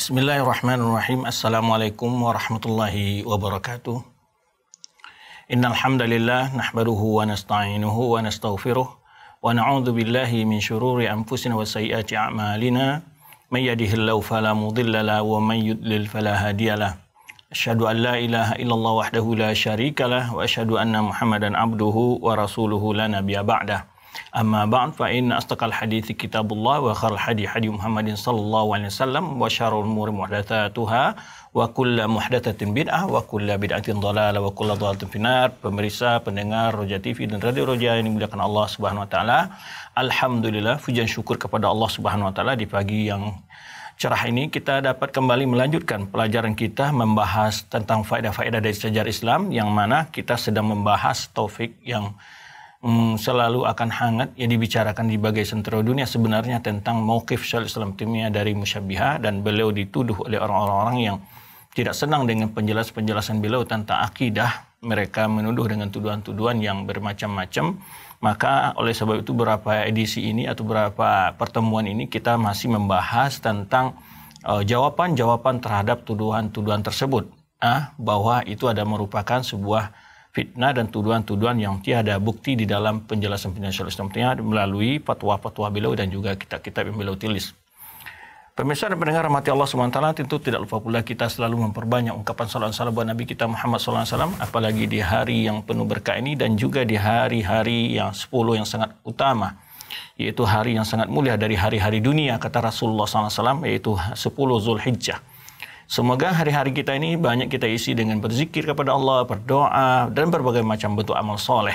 Bismillahirrahmanirrahim. Assalamualaikum warahmatullahi wabarakatuh. Innal hamdalillah nahmaduhu wa nasta'inuhu wa nastaghfiruh wa na'udzu billahi min shururi anfusina wa sayyiati a'malina may yahdihillahu fala mudilla wa may yudlil fala hadiyalah. Asyhadu an la ilaha illallah wahdahu la syarikalah wa asyhadu anna Muhammadan abduhu wa rasuluhu la nabiyya ba'dah. Amma fa inna بعد فإن kitabullah wa khar الله وخير Muhammadin sallallahu alaihi wasallam wa عليه وسلم وشر wa محدثاتها وكل bid'ah wa وكل bid'atin ضلالة wa ضلالة في النار pemirsa pendengar Roja TV dan Radio Roja yang dimuliakan Allah Subhanahu wa taala alhamdulillah pujian syukur kepada Allah Subhanahu wa taala di pagi yang cerah ini kita dapat kembali melanjutkan pelajaran kita membahas tentang faedah-faedah dari sejarah Islam yang mana kita sedang membahas taufik yang Hmm, selalu akan hangat yang dibicarakan di bagai sentro dunia sebenarnya tentang mokif Syaikhul Islam Timia dari Musyabihah dan beliau dituduh oleh orang-orang yang tidak senang dengan penjelasan penjelasan beliau tentang akidah mereka menuduh dengan tuduhan-tuduhan yang bermacam-macam maka oleh sebab itu berapa edisi ini atau berapa pertemuan ini kita masih membahas tentang e, jawaban-jawaban uh, terhadap tuduhan-tuduhan tersebut ah bahwa itu ada merupakan sebuah fitnah dan tuduhan-tuduhan yang tiada bukti di dalam penjelasan penjelasan Islam melalui fatwa-fatwa beliau dan juga kitab-kitab yang beliau tulis. Pemirsa dan pendengar rahmati Allah SWT tentu tidak lupa pula kita selalu memperbanyak ungkapan salam salam buat Nabi kita Muhammad SAW apalagi di hari yang penuh berkah ini dan juga di hari-hari yang sepuluh yang sangat utama yaitu hari yang sangat mulia dari hari-hari dunia kata Rasulullah SAW yaitu sepuluh Zulhijjah. Semoga hari-hari kita ini banyak kita isi dengan berzikir kepada Allah, berdoa, dan berbagai macam bentuk amal soleh.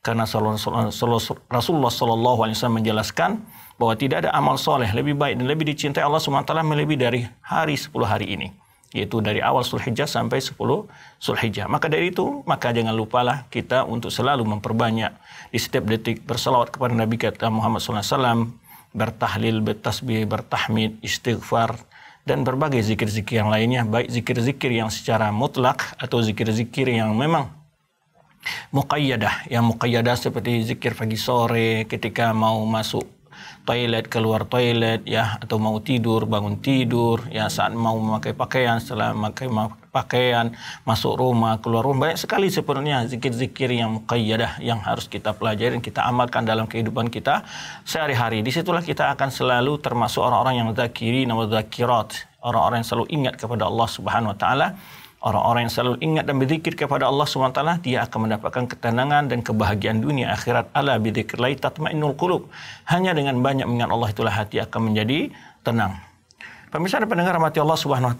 Karena Rasulullah SAW menjelaskan bahwa tidak ada amal soleh lebih baik dan lebih dicintai Allah SWT melebihi dari hari 10 hari ini. Yaitu dari awal Zulhijjah sampai 10 Zulhijjah. Maka dari itu, maka jangan lupalah kita untuk selalu memperbanyak di setiap detik bersalawat kepada Nabi kita Muhammad SAW, bertahlil, bertasbih, bertahmid, istighfar, dan berbagai zikir-zikir yang lainnya, baik zikir-zikir yang secara mutlak atau zikir-zikir yang memang muqayyadah, yang muqayyadah seperti zikir pagi sore ketika mau masuk toilet keluar toilet ya atau mau tidur bangun tidur ya saat mau memakai pakaian setelah memakai pakaian masuk rumah keluar rumah banyak sekali sebenarnya zikir-zikir yang muqayyadah yang harus kita pelajari dan kita amalkan dalam kehidupan kita sehari-hari disitulah kita akan selalu termasuk orang-orang yang zakiri nama zakirat orang-orang yang selalu ingat kepada Allah Subhanahu wa taala Orang-orang yang selalu ingat dan berzikir kepada Allah SWT, dia akan mendapatkan ketenangan dan kebahagiaan dunia akhirat. Ala bidzikir lai tatma'inul qulub. Hanya dengan banyak mengingat Allah itulah hati akan menjadi tenang. Pemirsa dan pendengar mati Allah Subhanahu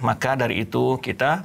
maka dari itu kita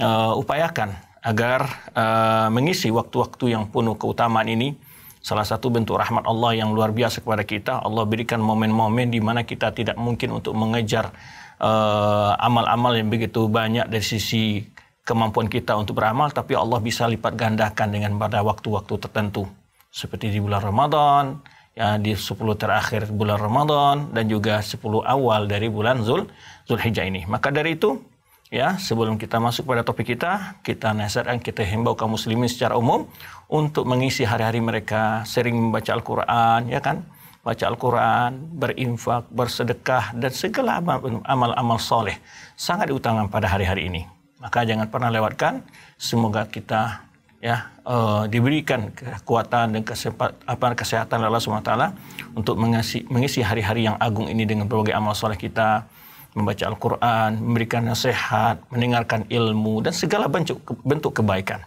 uh, upayakan agar uh, mengisi waktu-waktu yang penuh keutamaan ini salah satu bentuk rahmat Allah yang luar biasa kepada kita. Allah berikan momen-momen di mana kita tidak mungkin untuk mengejar Eh, amal-amal uh, yang begitu banyak dari sisi kemampuan kita untuk beramal, tapi Allah bisa lipat gandakan dengan pada waktu-waktu tertentu. Seperti di bulan Ramadan, ya, di 10 terakhir bulan Ramadan, dan juga 10 awal dari bulan Zul, Zulhijjah ini. Maka dari itu, ya sebelum kita masuk pada topik kita, kita nasihatkan, kita himbau kaum muslimin secara umum untuk mengisi hari-hari mereka, sering membaca Al-Quran, ya kan? baca Al-Quran, berinfak, bersedekah, dan segala amal-amal soleh sangat diutamakan pada hari-hari ini. Maka jangan pernah lewatkan. Semoga kita ya uh, diberikan kekuatan dan kesempat, apa, kesehatan Allah SWT untuk mengisi, mengisi hari-hari yang agung ini dengan berbagai amal soleh kita, membaca Al-Quran, memberikan nasihat, mendengarkan ilmu, dan segala bentuk kebaikan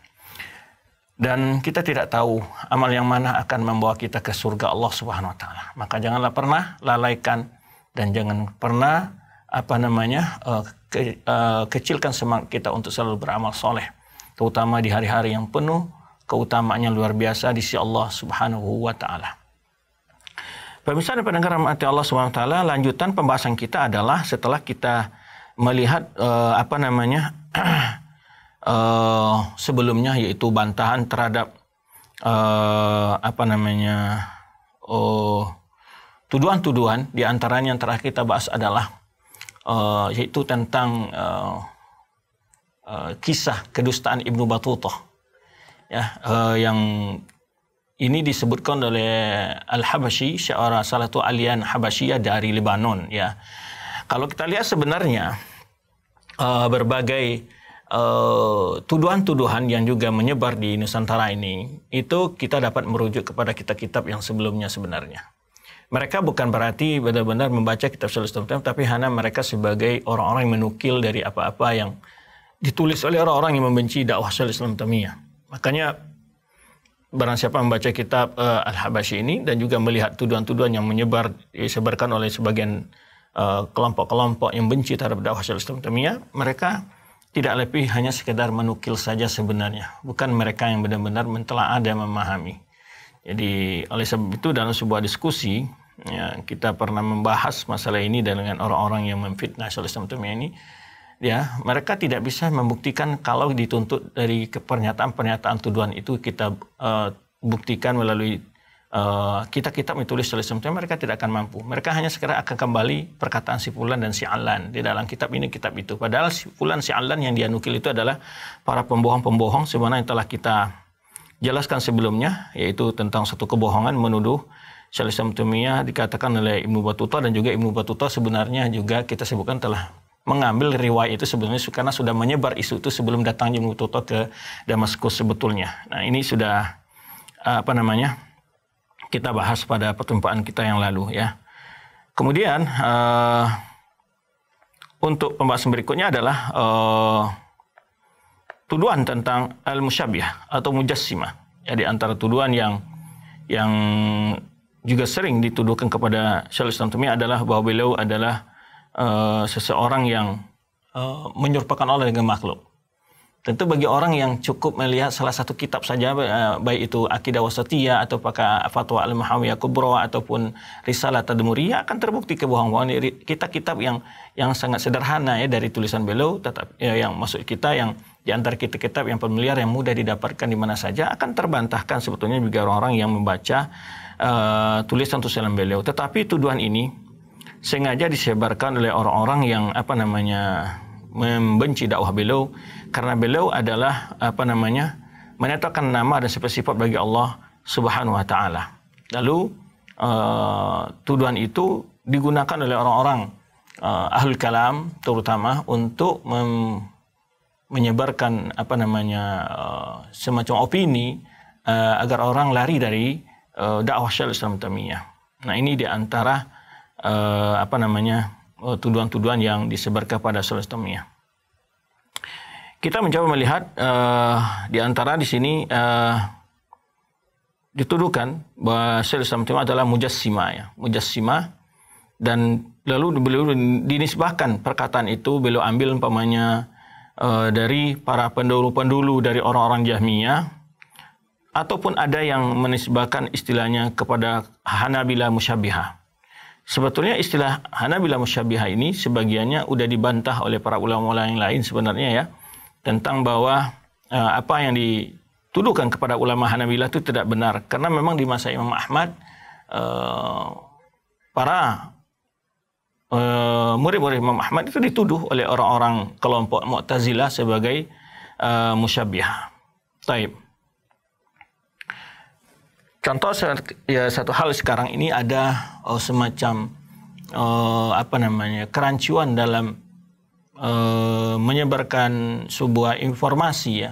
dan kita tidak tahu amal yang mana akan membawa kita ke surga Allah Subhanahu wa taala. Maka janganlah pernah lalaikan dan jangan pernah apa namanya eh, ke, eh, kecilkan semangat kita untuk selalu beramal soleh terutama di hari-hari yang penuh keutamaannya luar biasa di sisi Allah Subhanahu wa taala. Pemirsa dan pendengar rahmat Allah Subhanahu wa taala, lanjutan pembahasan kita adalah setelah kita melihat eh, apa namanya uh, sebelumnya yaitu bantahan terhadap uh, apa namanya oh, tuduhan-tuduhan di antaranya yang terakhir kita bahas adalah uh, yaitu tentang uh, uh, kisah kedustaan Ibnu Battuta ya uh, yang ini disebutkan oleh Al-Habashi seorang salah satu alian Habasyiyah dari Lebanon ya kalau kita lihat sebenarnya uh, berbagai Eh, tuduhan-tuduhan yang juga menyebar di Nusantara ini itu kita dapat merujuk kepada kitab-kitab yang sebelumnya sebenarnya. Mereka bukan berarti benar-benar membaca kitab Sulus tapi hanya mereka sebagai orang-orang yang menukil dari apa-apa yang ditulis oleh orang-orang yang membenci dakwah Sulus Tumtumiyah. Makanya barang siapa membaca kitab uh, Al-Habashi ini dan juga melihat tuduhan-tuduhan yang menyebar disebarkan oleh sebagian eh, kelompok-kelompok uh, yang benci terhadap dakwah Sulus Tumtumiyah, mereka tidak lebih hanya sekedar menukil saja sebenarnya, bukan mereka yang benar-benar mentelaah dan memahami. Jadi oleh sebab itu dalam sebuah diskusi ya, kita pernah membahas masalah ini dengan orang-orang yang memfitnah Islam ini, ya mereka tidak bisa membuktikan kalau dituntut dari pernyataan-pernyataan tuduhan itu kita uh, buktikan melalui kita eh, kitab ditulis oleh sebetulnya mereka tidak akan mampu. Mereka hanya sekarang akan kembali perkataan si Fulan dan si Alan di dalam kitab ini kitab itu. Padahal si Fulan si Alan yang dianukil itu adalah para pembohong-pembohong sebenarnya yang telah kita jelaskan sebelumnya yaitu tentang satu kebohongan menuduh Syalih Samtumiyah dikatakan oleh Ibnu Batuta dan juga Ibnu Batuta sebenarnya juga kita sebutkan telah mengambil riwayat itu sebenarnya karena sudah menyebar isu itu sebelum datang Ibnu Batuta ke Damaskus sebetulnya. Nah, ini sudah eh, apa namanya? kita bahas pada pertemuan kita yang lalu ya. Kemudian uh, untuk pembahasan berikutnya adalah uh, tuduhan tentang al musyabih atau mujassimah. Ya, di antara tuduhan yang yang juga sering dituduhkan kepada Syaikhul Islam adalah bahwa beliau adalah uh, seseorang yang uh, menyerupakan Allah dengan makhluk. Tentu bagi orang yang cukup melihat salah satu kitab saja, eh, baik itu Akidah Wasatiyah atau pakai Fatwa Al-Muhawiyah Kubro ataupun Risalah ya akan terbukti kebohongan kita kitab yang yang sangat sederhana ya dari tulisan beliau tetap ya, yang masuk kita yang di antara kitab-kitab yang familiar yang mudah didapatkan di mana saja akan terbantahkan sebetulnya juga orang-orang yang membaca uh, tulisan tulisan beliau. Tetapi tuduhan ini sengaja disebarkan oleh orang-orang yang apa namanya membenci dakwah beliau karena beliau adalah apa namanya menetapkan nama dan sifat-sifat bagi Allah Subhanahu wa taala. Lalu uh, tuduhan itu digunakan oleh orang-orang uh, ahlul kalam terutama untuk menyebarkan apa namanya uh, semacam opini uh, agar orang lari dari uh, dakwah syariat Islam Tamiyah. Nah, ini diantara uh, apa namanya tuduhan-tuduhan yang disebarkan pada Islam Tamiyah kita mencoba melihat uh, di antara di sini uh, dituduhkan bahwa Syekh Islam adalah mujassima ya, mujassima dan lalu beliau dinisbahkan perkataan itu beliau ambil umpamanya uh, dari para pendulu-pendulu dari orang-orang Jahmiyah ataupun ada yang menisbahkan istilahnya kepada Hanabila Musyabihah. Sebetulnya istilah Hanabila Musyabihah ini sebagiannya udah dibantah oleh para ulama-ulama yang lain sebenarnya ya tentang bahwa uh, apa yang dituduhkan kepada ulama Hanabilah itu tidak benar karena memang di masa Imam Ahmad uh, para eh, murid-murid uh, Imam Ahmad itu dituduh oleh orang-orang kelompok Mu'tazilah sebagai uh, Taib. Contoh ya satu hal sekarang ini ada oh, semacam oh, apa namanya kerancuan dalam e, menyebarkan sebuah informasi ya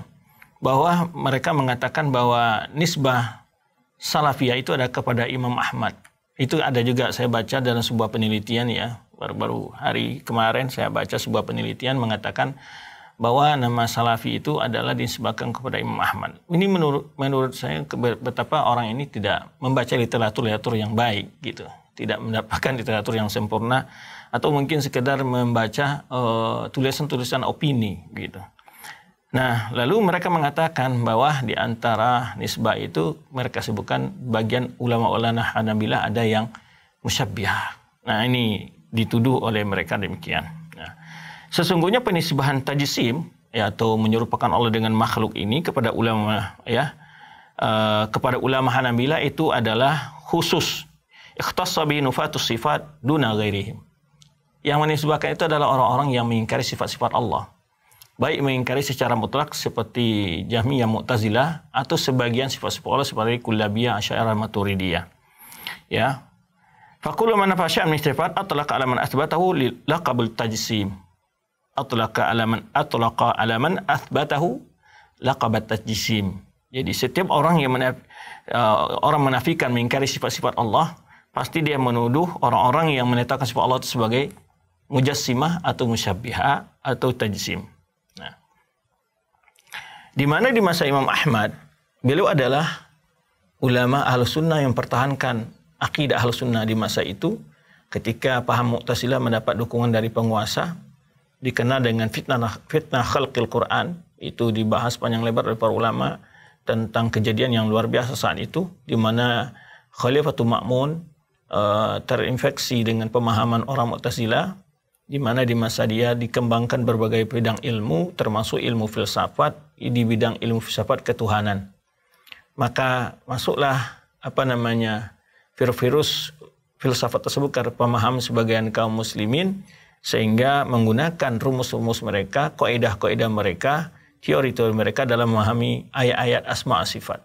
bahwa mereka mengatakan bahwa nisbah salafiyah itu ada kepada Imam Ahmad. Itu ada juga saya baca dalam sebuah penelitian ya baru-baru hari kemarin saya baca sebuah penelitian mengatakan bahwa nama salafi itu adalah disebabkan kepada Imam Ahmad. Ini menurut menurut saya betapa orang ini tidak membaca literatur-literatur yang baik gitu, tidak mendapatkan literatur yang sempurna atau mungkin sekedar membaca eh, tulisan-tulisan uh, opini gitu. Nah, lalu mereka mengatakan bahwa di antara nisbah itu mereka sebutkan bagian ulama-ulama Hanabila ada yang musyabbihah. Nah, ini dituduh oleh mereka demikian. Nah, sesungguhnya penisbahan tajisim ya, atau menyerupakan Allah dengan makhluk ini kepada ulama ya uh, kepada ulama Hanabila itu adalah khusus ikhtassabi nufatus sifat duna ghairihim yang menisbahkan itu adalah orang-orang yang mengingkari sifat-sifat Allah. Baik mengingkari secara mutlak seperti Jahmiyah Mu'tazilah atau sebagian sifat-sifat Allah seperti Kullabiyah, Asy'ariyah, Maturidiyah. Ya. Fakulu man nafasya min sifat atlaqa ala man athbatahu laqabul tajsim. Atlaqa ala man atlaqa ala man athbatahu laqabat tajsim. Jadi setiap orang yang menaf, uh, orang menafikan mengingkari sifat-sifat Allah, pasti dia menuduh orang-orang yang menetapkan sifat Allah itu sebagai mujassimah atau musyabbiha atau tajsim. Nah. Di mana di masa Imam Ahmad, beliau adalah ulama ahlus sunnah yang pertahankan akidah ahlus sunnah di masa itu ketika paham Mu'tazilah mendapat dukungan dari penguasa dikenal dengan fitnah fitnah khalqil Quran itu dibahas panjang lebar oleh para ulama tentang kejadian yang luar biasa saat itu di mana Khalifatul Ma'mun uh, terinfeksi dengan pemahaman orang Mu'tazilah di mana di masa dia dikembangkan berbagai bidang ilmu termasuk ilmu filsafat di bidang ilmu filsafat ketuhanan maka masuklah apa namanya virus-virus filsafat tersebut karena pemaham sebagian kaum muslimin sehingga menggunakan rumus-rumus mereka, koedah-koedah mereka, teori-teori mereka dalam memahami ayat-ayat asma sifat.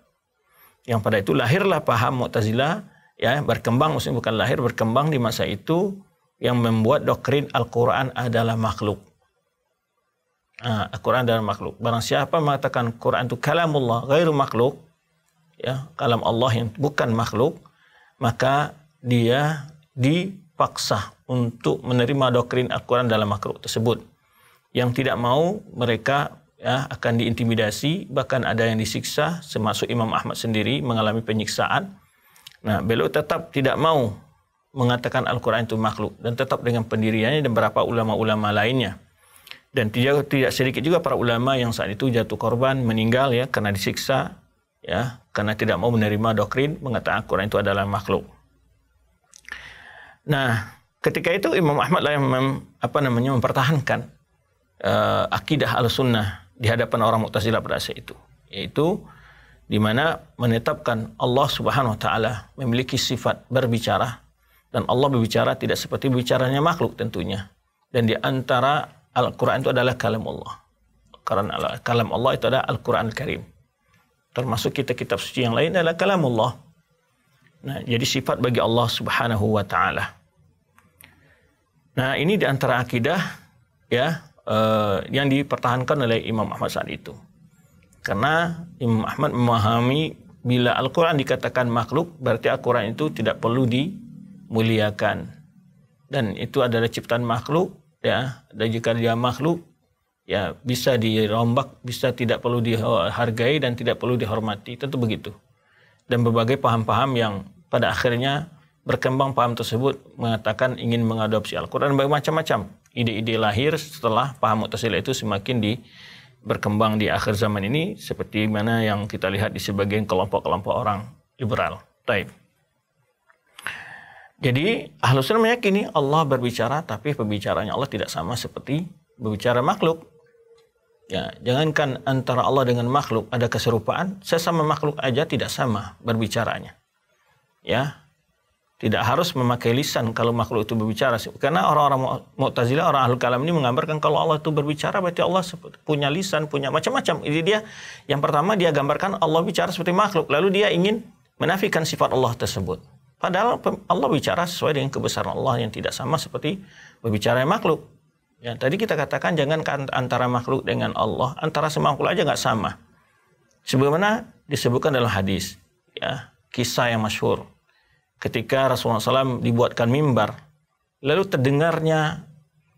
Yang pada itu lahirlah paham Mu'tazilah ya berkembang maksudnya bukan lahir berkembang di masa itu yang membuat doktrin Al-Quran adalah makhluk. Ah, Al-Quran adalah makhluk. Barang siapa mengatakan Quran itu kalamullah, gairu makhluk, ya, kalam Allah yang bukan makhluk, maka dia dipaksa untuk menerima doktrin Al-Quran dalam makhluk tersebut. Yang tidak mau, mereka ya, akan diintimidasi, bahkan ada yang disiksa, termasuk Imam Ahmad sendiri mengalami penyiksaan. Nah, beliau tetap tidak mau mengatakan Al-Quran itu makhluk dan tetap dengan pendiriannya dan beberapa ulama-ulama lainnya. Dan tidak, tidak sedikit juga para ulama yang saat itu jatuh korban, meninggal ya karena disiksa, ya karena tidak mau menerima doktrin mengatakan Al-Quran itu adalah makhluk. Nah, ketika itu Imam Ahmad lah yang mem, apa namanya mempertahankan uh, akidah al-sunnah di hadapan orang Mu'tazilah pada saat itu, yaitu di mana menetapkan Allah Subhanahu wa taala memiliki sifat berbicara dan Allah berbicara tidak seperti bicaranya makhluk tentunya. Dan di antara Al-Quran itu adalah kalam Allah. Karena kalam Allah itu adalah Al-Quran Al Karim. Termasuk kita kitab suci yang lain adalah kalam Allah. Nah, jadi sifat bagi Allah Subhanahu wa taala. Nah, ini di antara akidah ya uh, yang dipertahankan oleh Imam Ahmad saat itu. Karena Imam Ahmad memahami bila Al-Quran dikatakan makhluk, berarti Al-Quran itu tidak perlu di muliakan. Dan itu adalah ciptaan makhluk, ya. Dan jika dia makhluk, ya bisa dirombak, bisa tidak perlu dihargai dan tidak perlu dihormati. Tentu begitu. Dan berbagai paham-paham yang pada akhirnya berkembang paham tersebut mengatakan ingin mengadopsi Al-Quran dan macam-macam. Ide-ide lahir setelah paham Mu'tazilah itu semakin di berkembang di akhir zaman ini seperti mana yang kita lihat di sebagian kelompok-kelompok orang liberal. type jadi ahlus sunnah meyakini Allah berbicara tapi pembicaranya Allah tidak sama seperti berbicara makhluk. Ya, jangankan antara Allah dengan makhluk ada keserupaan, sesama makhluk aja tidak sama berbicaranya. Ya. Tidak harus memakai lisan kalau makhluk itu berbicara karena orang-orang Mu'tazilah, orang Ahlul Kalam ini menggambarkan kalau Allah itu berbicara berarti Allah punya lisan, punya macam-macam. Jadi dia yang pertama dia gambarkan Allah bicara seperti makhluk, lalu dia ingin menafikan sifat Allah tersebut. Padahal Allah bicara sesuai dengan kebesaran Allah yang tidak sama seperti berbicara makhluk. Ya, tadi kita katakan jangan antara makhluk dengan Allah, antara semangkul aja nggak sama. Sebagaimana disebutkan dalam hadis, ya, kisah yang masyhur. Ketika Rasulullah SAW dibuatkan mimbar, lalu terdengarnya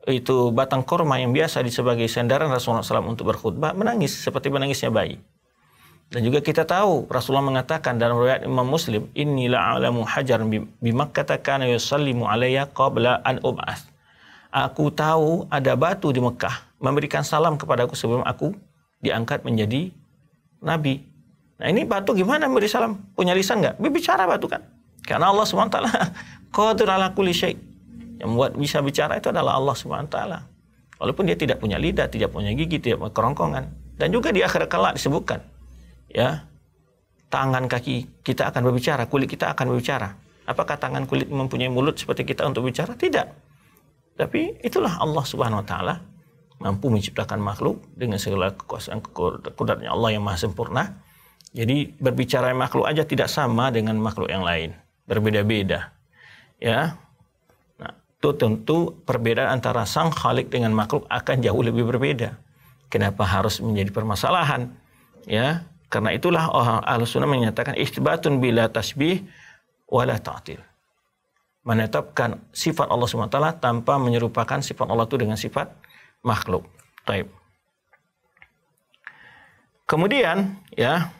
itu batang kurma yang biasa sebagai sandaran Rasulullah SAW untuk berkhutbah menangis seperti menangisnya bayi. Dan juga kita tahu Rasulullah mengatakan dalam riwayat Imam Muslim, "Innila alamu hajar bimak katakan yusallimu alayya qabla an ub'ats." Aku tahu ada batu di Mekah memberikan salam kepadaku sebelum aku diangkat menjadi nabi. Nah ini batu gimana memberi salam? Punya lisan nggak? Bicara batu kan? Karena Allah SWT qadir ala kulli Yang membuat bisa bicara itu adalah Allah SWT. Walaupun dia tidak punya lidah, tidak punya gigi, tidak punya kerongkongan. Dan juga di akhirat kelak disebutkan ya tangan kaki kita akan berbicara, kulit kita akan berbicara. Apakah tangan kulit mempunyai mulut seperti kita untuk bicara? Tidak. Tapi itulah Allah Subhanahu wa taala mampu menciptakan makhluk dengan segala kekuasaan kekuatannya Allah yang maha sempurna. Jadi berbicara makhluk aja tidak sama dengan makhluk yang lain, berbeda-beda. Ya. Nah, itu tentu perbedaan antara sang khalik dengan makhluk akan jauh lebih berbeda. Kenapa harus menjadi permasalahan? Ya, karena itulah orang ahlu sunnah menyatakan istibatun bila tasbih wala ta'til. Menetapkan sifat Allah SWT tanpa menyerupakan sifat Allah itu dengan sifat makhluk. Taib. Kemudian ya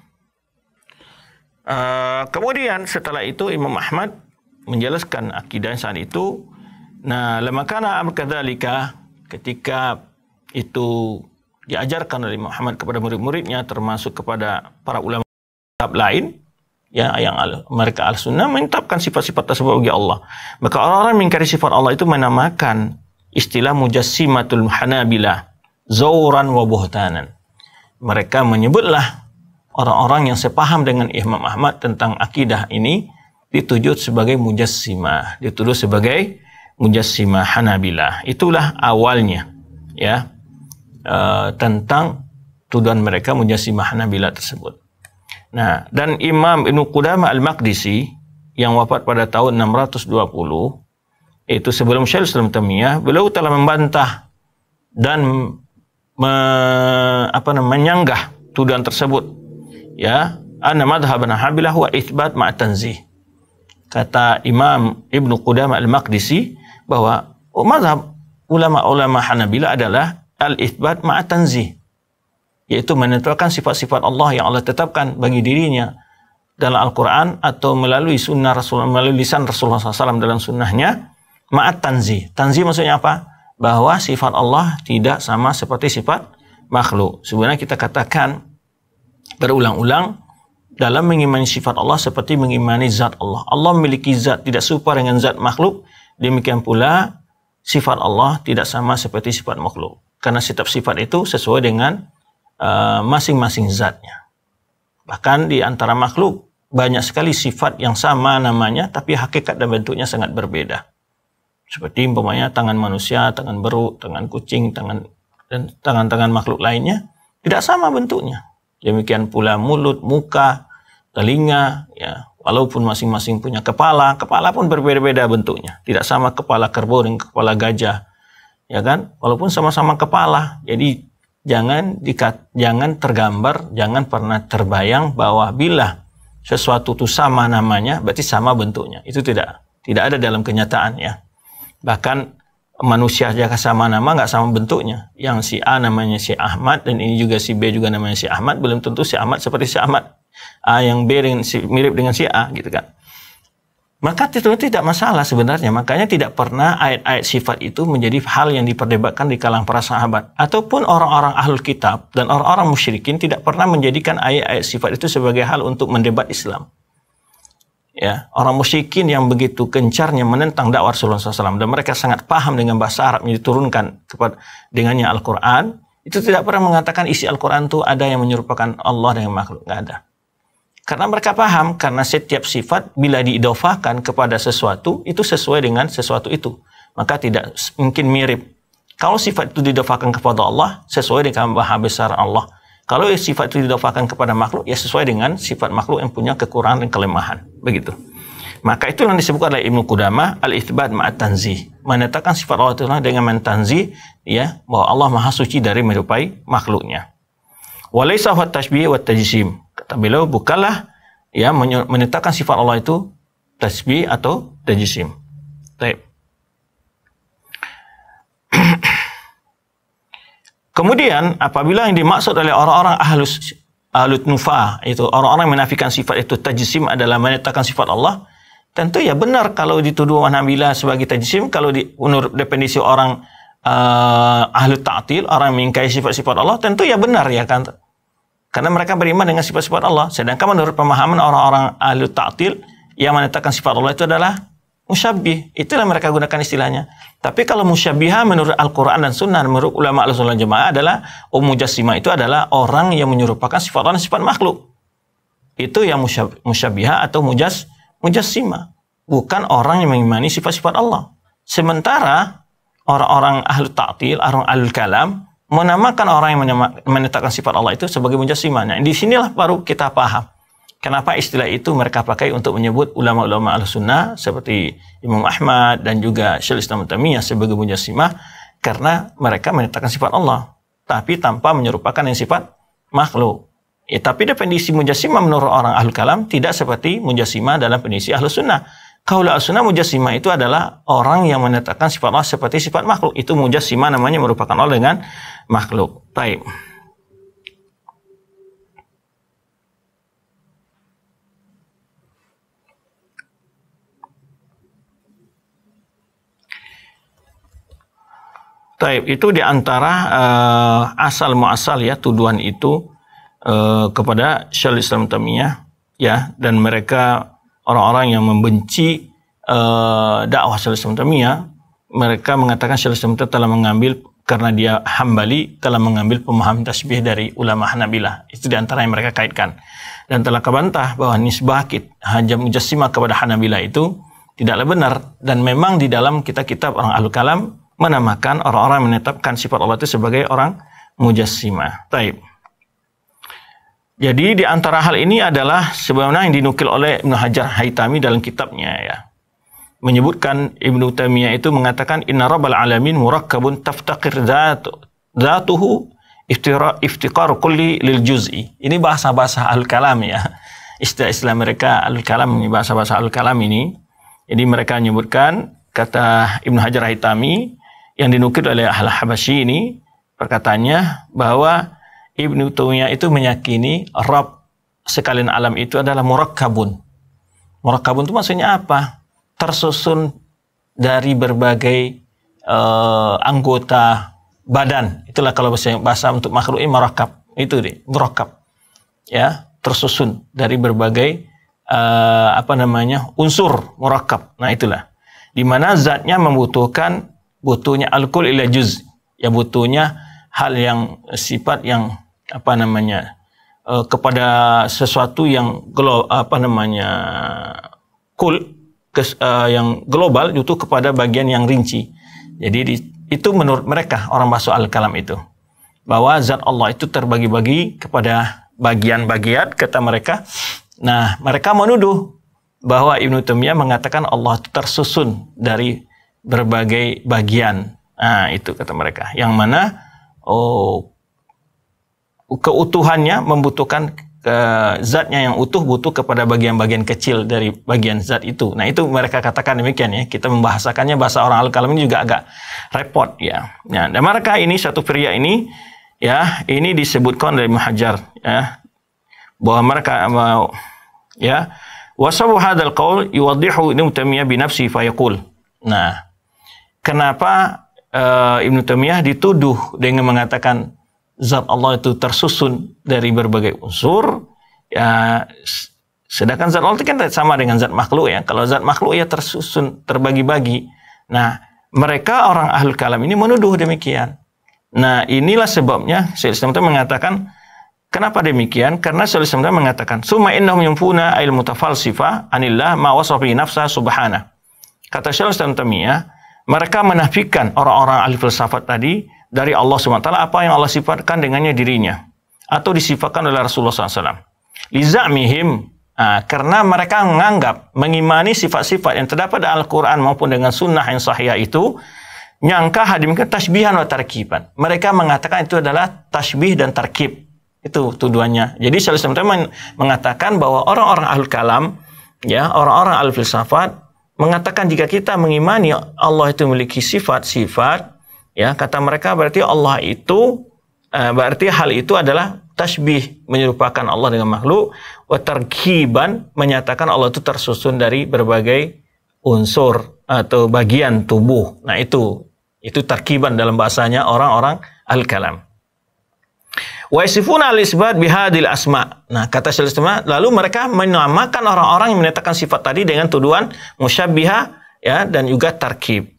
uh, kemudian setelah itu Imam Ahmad menjelaskan akidah saat itu. Nah, lemakana kana amr kadzalika ketika itu diajarkan oleh Muhammad kepada murid-muridnya termasuk kepada para ulama lain ya yang al, mereka al sunnah menetapkan sifat-sifat tersebut bagi Allah. Maka orang-orang mengingkari sifat Allah itu menamakan istilah mujassimatul hanabila zauran wa buhtanan. Mereka menyebutlah orang-orang yang sepaham dengan Imam Ahmad tentang akidah ini dituduh sebagai mujassimah, dituduh sebagai mujassimah hanabila Itulah awalnya ya Eh, tentang tuduhan mereka mahana bila tersebut. Nah, dan Imam Ibnu Qudamah Al-Maqdisi yang wafat pada tahun 620 itu sebelum Syekh Islam Tamiyah, beliau telah membantah dan me, apa namanya menyanggah tuduhan tersebut. Ya, anna madhhaban Habilah wa itsbat ma tanzih. Kata Imam Ibnu Qudamah Al-Maqdisi bahwa oh, mazhab ulama-ulama Hanabila adalah al-ithbat ma'a tanzih yaitu menetapkan sifat-sifat Allah yang Allah tetapkan bagi dirinya dalam Al-Quran atau melalui sunnah Rasul melalui lisan Rasulullah SAW dalam sunnahnya ma'at tanzi tanzi maksudnya apa bahwa sifat Allah tidak sama seperti sifat makhluk sebenarnya kita katakan berulang-ulang dalam mengimani sifat Allah seperti mengimani zat Allah Allah memiliki zat tidak serupa dengan zat makhluk demikian pula sifat Allah tidak sama seperti sifat makhluk karena sifat-sifat itu sesuai dengan eh, masing-masing uh, zatnya. Bahkan di antara makhluk banyak sekali sifat yang sama namanya tapi hakikat dan bentuknya sangat berbeda. Seperti umpamanya tangan manusia, tangan beruk, tangan kucing, tangan dan tangan-tangan makhluk lainnya tidak sama bentuknya. Demikian pula mulut, muka, telinga, ya, walaupun masing-masing punya kepala, kepala pun berbeda-beda bentuknya. Tidak sama kepala kerbau dengan kepala gajah, ya kan? Walaupun sama-sama kepala. Jadi jangan dikat, jangan tergambar, jangan pernah terbayang bahwa bila sesuatu itu sama namanya, berarti sama bentuknya. Itu tidak tidak ada dalam kenyataan ya. Bahkan manusia jaga sama nama nggak sama bentuknya. Yang si A namanya si Ahmad dan ini juga si B juga namanya si Ahmad belum tentu si Ahmad seperti si Ahmad. A yang B si, mirip dengan si A gitu kan. Maka itu tidak masalah sebenarnya. Makanya tidak pernah ayat-ayat sifat itu menjadi hal yang diperdebatkan di kalangan para sahabat. Ataupun orang-orang ahlul kitab dan orang-orang musyrikin tidak pernah menjadikan ayat-ayat sifat itu sebagai hal untuk mendebat Islam. Ya, orang musyrikin yang begitu kencarnya menentang dakwah Rasulullah SAW dan mereka sangat paham dengan bahasa Arab yang diturunkan kepada dengannya Al-Quran, itu tidak pernah mengatakan isi Al-Quran itu ada yang menyerupakan Allah dengan makhluk. Nggak ada. Karena mereka paham, karena setiap sifat bila diidofahkan kepada sesuatu, itu sesuai dengan sesuatu itu. Maka tidak mungkin mirip. Kalau sifat itu didofahkan kepada Allah, sesuai dengan maha besar Allah. Kalau sifat itu didofahkan kepada makhluk, ya sesuai dengan sifat makhluk yang punya kekurangan dan kelemahan. Begitu. Maka itu yang disebutkan oleh Ibnu Kudama al-itsbat ma'at tanzi Menetapkan sifat Allah Ta'ala dengan mentanzi, ya bahwa Allah Maha Suci dari menyerupai makhluknya. Walaisa wa tashbih wa tajsim beliau bukanlah ya menetapkan sifat Allah itu tasbih atau tajisim. Baik. Kemudian apabila yang dimaksud oleh orang-orang ahlus ahlut nufa itu orang-orang menafikan sifat itu tajisim adalah menetapkan sifat Allah tentu ya benar kalau dituduh Hanabilah sebagai tajisim kalau di menurut definisi orang uh, ahlut ta'til orang mengingkai sifat-sifat Allah tentu ya benar ya kan karena mereka beriman dengan sifat-sifat Allah. Sedangkan menurut pemahaman orang-orang ahli ta'til yang menetapkan sifat Allah itu adalah musyabih. Itulah mereka gunakan istilahnya. Tapi kalau musyabihah menurut Al-Quran dan Sunnah, menurut ulama al sunnah jemaah adalah oh, jasimah itu adalah orang yang menyerupakan sifat Allah dan sifat makhluk. Itu yang musyabihah atau mujas mujassimah. Bukan orang yang mengimani sifat-sifat Allah. Sementara orang-orang ahli ta'til, orang ahli kalam, menamakan orang yang menetapkan sifat Allah itu sebagai mujassimah. Nah, sinilah baru kita paham kenapa istilah itu mereka pakai untuk menyebut ulama-ulama al seperti Imam Ahmad dan juga Syaikhul Islam Tamiyah sebagai mujassimah karena mereka menetapkan sifat Allah tapi tanpa menyerupakan yang sifat makhluk. Ya, tapi definisi mujassimah menurut orang ahlul kalam tidak seperti mujassimah dalam definisi ahlus sunnah. Kaulah asuna mujassimah itu adalah orang yang menetapkan sifat Allah seperti sifat makhluk. Itu mujassimah namanya merupakan Allah dengan makhluk. Taib. Taib itu diantara uh, eh, asal muasal ya tuduhan itu uh, kepada Syaikhul Islam Tamiyah ya dan mereka orang-orang yang membenci uh, dakwah Syaikhul Islam Tamiyah mereka mengatakan Syaikhul Islam telah mengambil karena dia hambali telah mengambil pemahaman tasbih dari ulama Hanabilah. Itu diantara yang mereka kaitkan. Dan telah kebantah bahwa nisbah kit, hajam mujassimah kepada Hanabilah itu tidaklah benar. Dan memang di dalam kitab-kitab orang ahlu kalam menamakan orang-orang yang menetapkan sifat Allah itu sebagai orang mujassimah. Taib. Jadi di antara hal ini adalah sebenarnya yang dinukil oleh Ibnu Hajar Haitami dalam kitabnya ya menyebutkan Ibnu Taimiyah itu mengatakan inna rabbal alamin murakkabun taftaqir dzatuhu iftira, iftiqar kulli lil juz'i. Ini bahasa-bahasa al-kalam ya. Istilah-istilah mereka al-kalam ini bahasa-bahasa al-kalam ini. Jadi mereka menyebutkan kata Ibnu Hajar Haitami yang dinukil oleh Al-Habasyi ini perkataannya bahwa Ibnu Taimiyah itu meyakini Rabb sekalian alam itu adalah murakkabun. Murakkabun itu maksudnya apa? tersusun dari berbagai uh, anggota badan. Itulah kalau bahasa, bahasa untuk makhluk ini merokap. Itu deh, merokap. Ya, tersusun dari berbagai uh, apa namanya? unsur merokap. Nah, itulah. Di mana zatnya membutuhkan butuhnya alkohol ila juz. Ya butuhnya hal yang sifat yang apa namanya? Eh, kepada sesuatu yang glo, apa namanya? kul ke, uh, eh, yang global itu kepada bagian yang rinci. Jadi di, itu menurut mereka orang masuk al-kalam itu bahwa zat Allah itu terbagi-bagi kepada bagian-bagian kata mereka. Nah, mereka menuduh bahwa Ibnu Taimiyah mengatakan Allah itu tersusun dari berbagai bagian. Nah, itu kata mereka. Yang mana oh keutuhannya membutuhkan ke zatnya yang utuh butuh kepada bagian-bagian kecil dari bagian zat itu. Nah itu mereka katakan demikian ya. Kita membahasakannya bahasa orang al-kalam ini juga agak repot ya. Nah, dan mereka ini satu pria ini ya ini disebutkan dari Muhajar ya bahwa mereka mau eh, ya wasabu hadal qaul yuwaddihu ini Taimiyah binafsi fayakul. Nah, kenapa uh, eh, Ibnu Taimiyah dituduh dengan mengatakan zat Allah itu tersusun dari berbagai unsur ya sedangkan zat Allah itu kan sama dengan zat makhluk ya kalau zat makhluk ya tersusun terbagi-bagi nah mereka orang ahli kalam ini menuduh demikian nah inilah sebabnya Syaikhul Islam itu mengatakan kenapa demikian karena Syaikhul Islam itu mengatakan summa innahum yumfuna ail mutafalsifa anillah ma wasafi nafsa subhana kata Syaikhul Islam Tamiyah mereka menafikan orang-orang ahli filsafat tadi dari Allah SWT. Apa yang Allah sifatkan dengannya dirinya. Atau disifatkan oleh Rasulullah SAW. Liza'mihim. Ah, karena mereka menganggap, mengimani sifat-sifat yang terdapat dalam Al-Quran maupun dengan sunnah yang sahih itu, nyangka hadim tashbihan wa tarkiban. Mereka mengatakan itu adalah tashbih dan tarkib. Itu tuduhannya. Jadi Syaikhul teman mengatakan bahwa orang-orang ahlul kalam, ya orang-orang ahlul filsafat, mengatakan jika kita mengimani Allah itu memiliki sifat-sifat, Ya, kata mereka berarti Allah itu eh, berarti hal itu adalah tasbih menyerupakan Allah dengan makhluk wa menyatakan Allah itu tersusun dari berbagai unsur atau bagian tubuh. Nah, itu itu terkiban dalam bahasanya orang-orang al-kalam. Wa yasifuna al-isbat bihadil asma. Nah, kata Syekh lalu mereka menamakan orang-orang yang menyatakan sifat tadi dengan tuduhan musyabbiha ya dan juga tarkib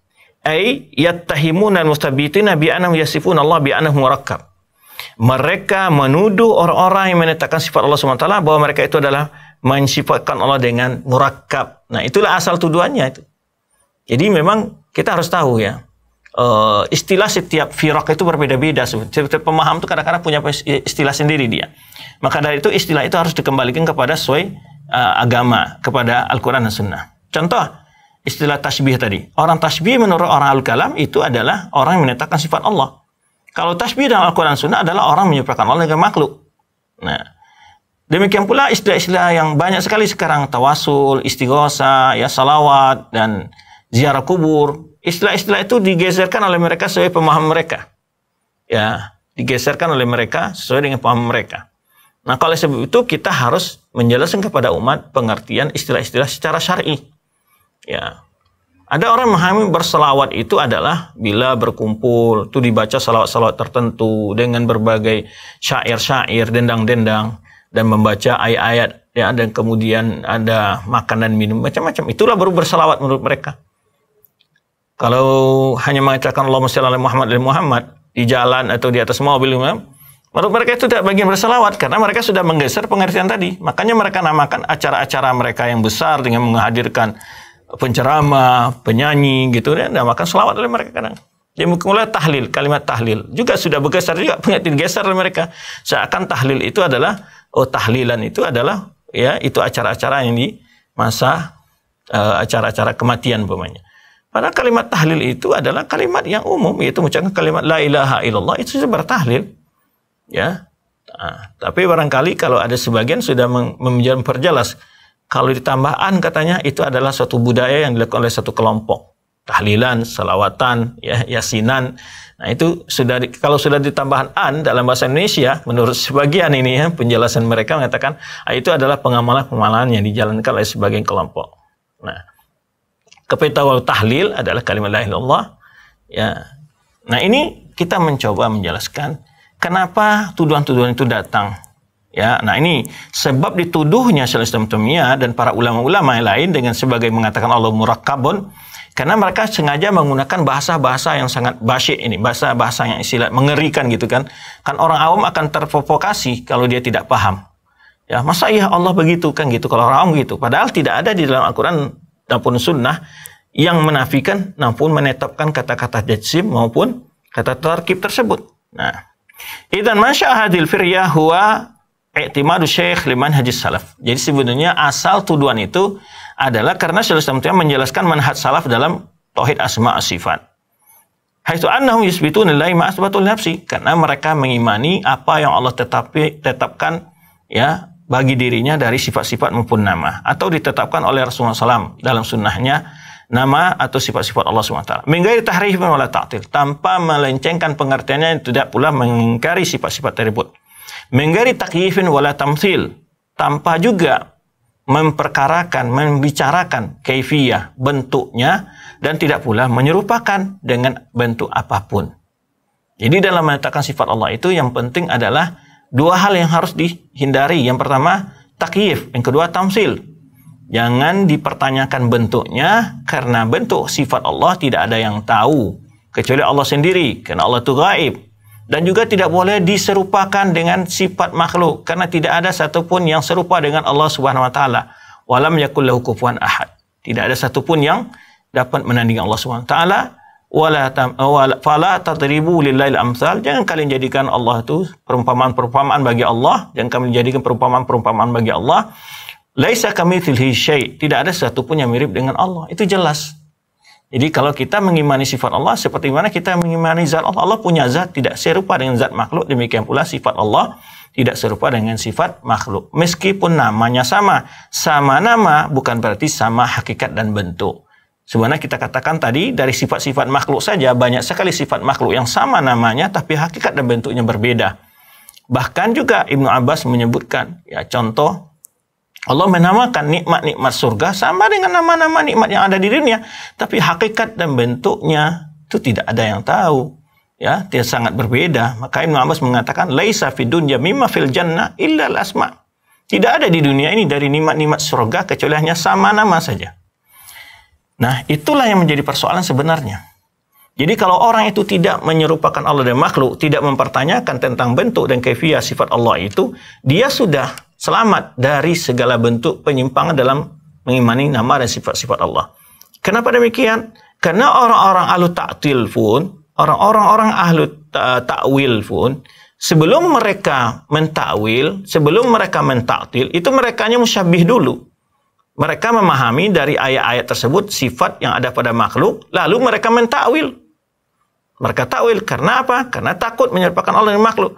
ay yattahimuna mustabitina bi annahum yasifuna Allah bi annahum murakkab. Mereka menuduh orang-orang yang menetapkan sifat Allah SWT bahwa mereka itu adalah mensifatkan Allah dengan murakkab. Nah, itulah asal tuduhannya itu. Jadi memang kita harus tahu ya, uh, istilah setiap firak itu berbeda-beda. Setiap pemaham itu kadang-kadang punya istilah sendiri dia. Maka dari itu istilah itu harus dikembalikan kepada sesuai uh, agama, kepada Al-Quran dan Sunnah. Contoh, istilah tasbih tadi. Orang tasbih menurut orang al-kalam itu adalah orang yang menetapkan sifat Allah. Kalau tasbih dalam Al-Quran Sunnah adalah orang menyerupakan Allah dengan makhluk. Nah, demikian pula istilah-istilah yang banyak sekali sekarang tawasul, istighosa, ya salawat dan ziarah kubur. Istilah-istilah itu digeserkan oleh mereka sesuai pemaham mereka. Ya, digeserkan oleh mereka sesuai dengan pemaham mereka. Nah, kalau sebab itu kita harus menjelaskan kepada umat pengertian istilah-istilah secara syar'i. Ya. Ada orang memahami berselawat itu adalah bila berkumpul, itu dibaca salawat-salawat tertentu dengan berbagai syair-syair, dendang-dendang, dan membaca ayat-ayat, ya, dan kemudian ada makan dan minum, macam-macam. Itulah baru berselawat menurut mereka. Kalau hanya mengatakan Allahumma shalli ala Muhammad dan Muhammad di jalan atau di atas mobil, ya, menurut mereka itu tidak bagian berselawat karena mereka sudah menggeser pengertian tadi. Makanya mereka namakan acara-acara mereka yang besar dengan menghadirkan penceramah, penyanyi gitu ya, dan makan selawat oleh mereka kadang. Dia mulai tahlil, kalimat tahlil. Juga sudah bergeser juga, pengertian geser oleh mereka. Seakan tahlil itu adalah, oh tahlilan itu adalah, ya itu acara-acara yang di masa acara eh, acara-acara kematian umpamanya. Padahal kalimat tahlil itu adalah kalimat yang umum, yaitu mengucapkan kalimat la ilaha illallah, itu sudah bertahlil. Ya, Nah, tapi barangkali kalau ada sebagian sudah memperjelas kalau ditambah an katanya itu adalah suatu budaya yang dilakukan oleh satu kelompok. Tahlilan, selawatan, ya, yasinan. Nah itu sudah di, kalau sudah ditambahkan an dalam bahasa Indonesia, menurut sebagian ini ya penjelasan mereka mengatakan ah, itu adalah pengamalan-pengamalan yang dijalankan oleh sebagian kelompok. Nah, kepetawal tahlil adalah kalimat lain Allah. Ya. Nah ini kita mencoba menjelaskan kenapa tuduhan-tuduhan itu datang Ya, nah ini sebab dituduhnya Syekh Islam dan para ulama-ulama yang lain dengan sebagai mengatakan Allah murakkabun karena mereka sengaja menggunakan bahasa-bahasa yang sangat basyik ini, bahasa-bahasa yang istilah mengerikan gitu kan. Kan orang awam akan terprovokasi kalau dia tidak paham. Ya, masa iya Allah begitu kan gitu kalau orang awam gitu. Padahal tidak ada di dalam Al-Qur'an maupun sunnah yang menafikan maupun menetapkan kata-kata jazim maupun kata tarkib tersebut. Nah, idan masyahadil firyah huwa i'timadu syekh liman hajis salaf. Jadi sebenarnya asal tuduhan itu adalah karena Syekh Islam menjelaskan manhaj salaf dalam tauhid asma sifat. Haitsu annahum yusbituna lillahi ma asbatul nafsi karena mereka mengimani apa yang Allah tetapi tetapkan ya bagi dirinya dari sifat-sifat maupun nama atau ditetapkan oleh Rasulullah SAW dalam sunnahnya nama atau sifat-sifat Allah SWT. Menggairi tahrif wala ta'til. Tanpa melencengkan pengertiannya yang tidak pula mengingkari sifat-sifat tersebut. Menggari takyifin wala tamsil. Tanpa juga memperkarakan, membicarakan kaifiyah bentuknya dan tidak pula menyerupakan dengan bentuk apapun. Jadi dalam menetapkan sifat Allah itu yang penting adalah dua hal yang harus dihindari. Yang pertama takyif, yang kedua tamsil. Jangan dipertanyakan bentuknya karena bentuk sifat Allah tidak ada yang tahu kecuali Allah sendiri karena Allah itu gaib dan juga tidak boleh diserupakan dengan sifat makhluk karena tidak ada satupun yang serupa dengan Allah Subhanahu wa taala. Walam yakul lahu kufuwan ahad. Tidak ada satupun yang dapat menandingi Allah Subhanahu wa taala. Wala eh, fala tadribu lillahi amsal Jangan kalian jadikan Allah itu perumpamaan-perumpamaan bagi Allah, jangan kalian jadikan perumpamaan-perumpamaan bagi Allah. Laisa kamitslihi syai. Tidak ada satupun yang mirip dengan Allah. Itu jelas. Jadi kalau kita mengimani sifat Allah seperti mana kita mengimani zat Allah. Allah punya zat tidak serupa dengan zat makhluk. Demikian pula sifat Allah tidak serupa dengan sifat makhluk. Meskipun namanya sama. Sama nama bukan berarti sama hakikat dan bentuk. Sebenarnya kita katakan tadi dari sifat-sifat makhluk saja banyak sekali sifat makhluk yang sama namanya tapi hakikat dan bentuknya berbeda. Bahkan juga Ibnu Abbas menyebutkan ya contoh Allah menamakan nikmat-nikmat surga sama dengan nama-nama nikmat yang ada di dunia, tapi hakikat dan bentuknya itu tidak ada yang tahu. Ya, dia sangat berbeda. Maka Ibnu Abbas mengatakan laisa fid dunya mimma fil jannah illa asma. Tidak ada di dunia ini dari nikmat-nikmat surga kecuali hanya sama nama saja. Nah, itulah yang menjadi persoalan sebenarnya. Jadi kalau orang itu tidak menyerupakan Allah dan makhluk, tidak mempertanyakan tentang bentuk dan kefiah sifat Allah itu, dia sudah selamat dari segala bentuk penyimpangan dalam mengimani nama dan sifat-sifat Allah. Kenapa demikian? Karena orang-orang ahlu ta'til pun, orang-orang ahlu ta'wil pun, sebelum mereka mentakwil, sebelum mereka menta'til, itu merekanya musyabih dulu. Mereka memahami dari ayat-ayat tersebut sifat yang ada pada makhluk, lalu mereka mentakwil. Mereka takwil karena apa? Karena takut menyerupakan Allah dengan makhluk.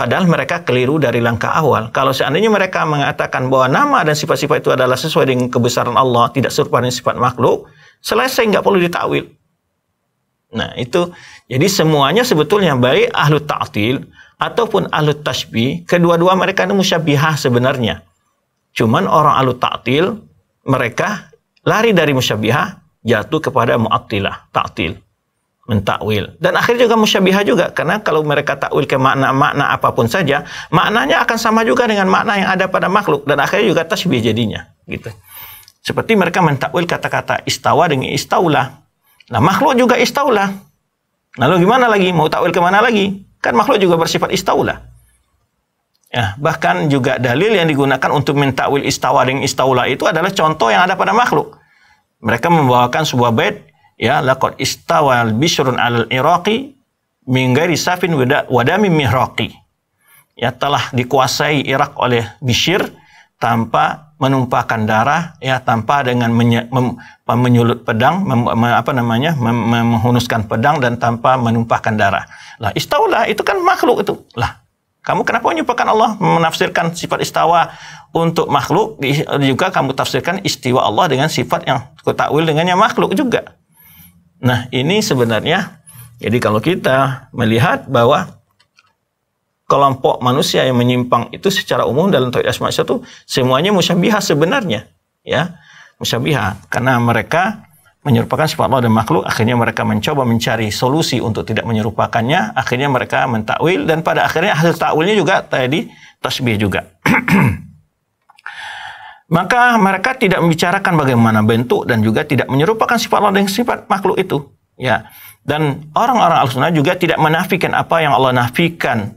Padahal mereka keliru dari langkah awal. Kalau seandainya mereka mengatakan bahwa nama dan sifat-sifat itu adalah sesuai dengan kebesaran Allah, tidak serupa dengan sifat makhluk, selesai nggak perlu ditakwil. Nah, itu jadi semuanya sebetulnya baik ahlu ta'til ataupun ahlu tasbih, kedua-dua mereka ini musyabihah sebenarnya. Cuman orang ahlu ta'til mereka lari dari musyabihah jatuh kepada mu'attilah, ta'til mentakwil. Dan akhirnya juga musyabihah juga karena kalau mereka takwil ke makna-makna apapun saja, maknanya akan sama juga dengan makna yang ada pada makhluk dan akhirnya juga tasbih jadinya gitu. Seperti mereka mentakwil kata-kata istawa dengan istaulah. Nah, makhluk juga istaulah. Lalu gimana lagi? Mau takwil kemana lagi? Kan makhluk juga bersifat istaulah. Ya, bahkan juga dalil yang digunakan untuk mentakwil istawa dengan istaulah itu adalah contoh yang ada pada makhluk. Mereka membawakan sebuah bait ya laqad istawa al-bishrun al iraqi min ghairi safin wadami mihraqi ya telah dikuasai Irak oleh Bishir tanpa menumpahkan darah ya tanpa dengan menye, mem, menyulut pedang mem, me, apa namanya mem, menghunuskan pedang dan tanpa menumpahkan darah lah istaulah itu kan makhluk itu lah kamu kenapa menyupakan Allah menafsirkan sifat istawa untuk makhluk juga kamu tafsirkan istiwa Allah dengan sifat yang kutakwil dengannya makhluk juga Nah, ini sebenarnya jadi kalau kita melihat bahwa kelompok manusia yang menyimpang itu secara umum dalam tauhid asma itu semuanya musyabihah sebenarnya, ya. Musyabihah karena mereka menyerupakan sifat Allah dan makhluk, akhirnya mereka mencoba mencari solusi untuk tidak menyerupakannya, akhirnya mereka mentakwil dan pada akhirnya hasil takwilnya juga tadi tasbih juga. Maka mereka tidak membicarakan bagaimana bentuk dan juga tidak menyerupakan sifat Allah dengan sifat makhluk itu. Ya. Dan orang-orang Al-Sunnah juga tidak menafikan apa yang Allah nafikan.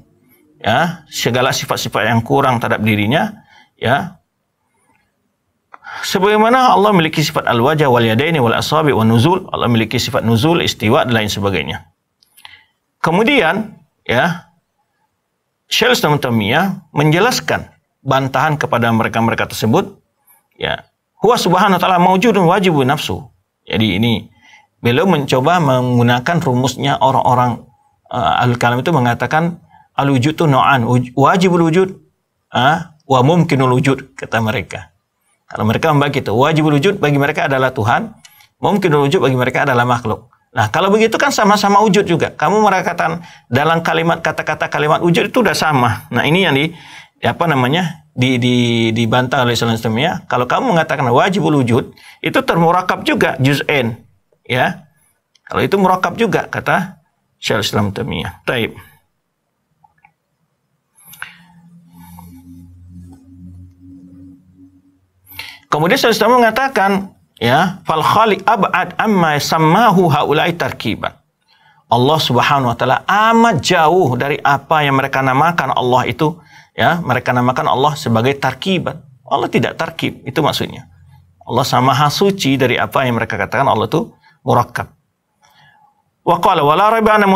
Ya, segala sifat-sifat yang kurang terhadap dirinya, ya, sebagaimana Allah memiliki sifat al-wajah wal yadaini wal asabi wa nuzul, Allah memiliki sifat nuzul, istiwa dan lain sebagainya. Kemudian, ya, Syekh Islam Tamiyah menjelaskan bantahan kepada mereka-mereka tersebut Ya. Huwa subhanahu wa ta'ala maujudun wajibu nafsu. Jadi ini beliau mencoba menggunakan rumusnya orang-orang uh, eh, al kalam itu mengatakan al wujud tu no'an wajibul wujud uh, wa mumkinul wujud kata mereka. Kalau mereka membagi itu wajibul wujud bagi mereka adalah Tuhan, mumkinul wujud bagi mereka adalah makhluk. Nah, kalau begitu kan sama-sama wujud juga. Kamu merakatan dalam kalimat kata-kata kalimat wujud itu udah sama. Nah, ini yang di apa namanya? di, di, dibantah oleh Islam sistemnya. Kalau kamu mengatakan wajib wujud, itu termurakab juga juz n Ya. Kalau itu murakab juga, kata Syekh Islam Temiyah. Taib. Kemudian Syekh Islam mengatakan, ya, fal khaliq ab'ad amma samahu haula'i tarkiban. Allah Subhanahu wa taala amat jauh dari apa yang mereka namakan Allah itu ya mereka namakan Allah sebagai tarkiban. Allah tidak tarkib, itu maksudnya. Allah sama suci dari apa yang mereka katakan Allah itu murakkab. Wa qala wala raiba anna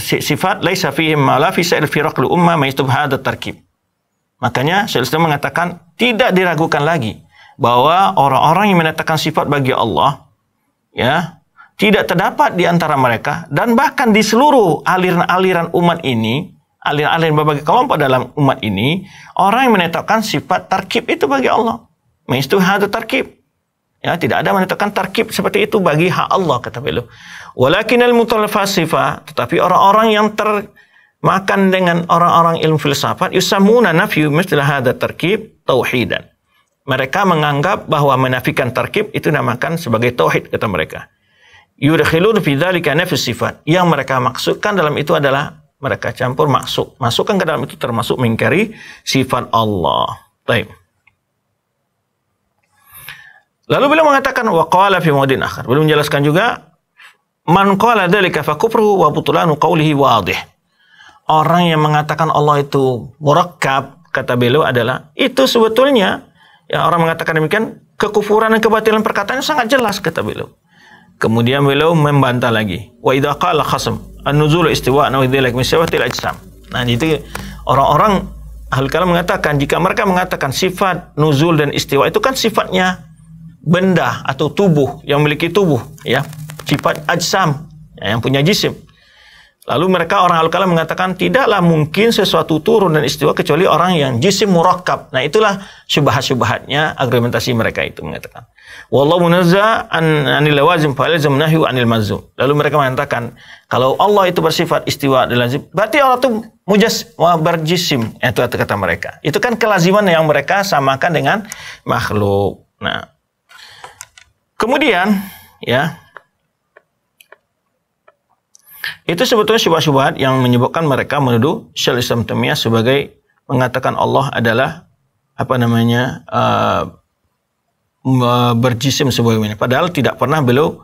sifat laisa fihi ma la fi sa'il firaq umma ma yastub hadha tarkib. Makanya Syekh mengatakan tidak diragukan lagi bahwa orang-orang yang menetapkan sifat bagi Allah ya tidak terdapat di antara mereka dan bahkan di seluruh aliran-aliran umat ini aliran-aliran berbagai kelompok dalam umat ini, orang yang menetapkan sifat tarkib itu bagi Allah. hadu tarkib. Ya, tidak ada menetapkan tarkib seperti itu bagi hak Allah kata beliau. Walakin al mutalafasifa tetapi orang-orang yang termakan dengan orang-orang ilmu filsafat yusamuna nafyu mislah hadha tarkib tauhidan. Mereka menganggap bahwa menafikan tarkib itu namakan sebagai tauhid kata mereka. Yudkhilun fi dzalika sifat. Yang mereka maksudkan dalam itu adalah mereka campur masuk. Masukkan ke dalam itu termasuk mengingkari sifat Allah. Baik. Lalu beliau mengatakan qala fi mawdin akhar. Beliau menjelaskan juga man qala dzalika fa kufruhu wa butlanu qawlihi wadih. Orang yang mengatakan Allah itu murakkab kata beliau adalah itu sebetulnya ya orang mengatakan demikian kekufuran dan kebatilan perkataannya sangat jelas kata beliau. Kemudian beliau membantah lagi. Wa idza qala khasam an-nuzul istiwa nawidzalik min sifatil ajsam. Nah, jadi orang-orang ahli kalam mengatakan jika mereka mengatakan sifat nuzul dan istiwa itu kan sifatnya benda atau tubuh yang memiliki tubuh ya, sifat ajsam ya, yang punya jisim. Lalu mereka orang ahli kalam mengatakan tidaklah mungkin sesuatu turun dan istiwa kecuali orang yang jisim murakab. Nah, itulah syubhat-syubhatnya argumentasi mereka itu mengatakan. Wallahu munazza an anil lawazim fa lazim nahyu anil mazum. Lalu mereka mengatakan kalau Allah itu bersifat istiwa dan lazim, berarti Allah itu mujas berjisim ya, itu kata mereka. Itu kan kelaziman yang mereka samakan dengan makhluk. Nah, kemudian ya itu sebetulnya syubhat-syubhat yang menyebabkan mereka menuduh Syekh Islam Temiyah sebagai mengatakan Allah adalah apa namanya uh, berjisim sebagaimana. Padahal tidak pernah beliau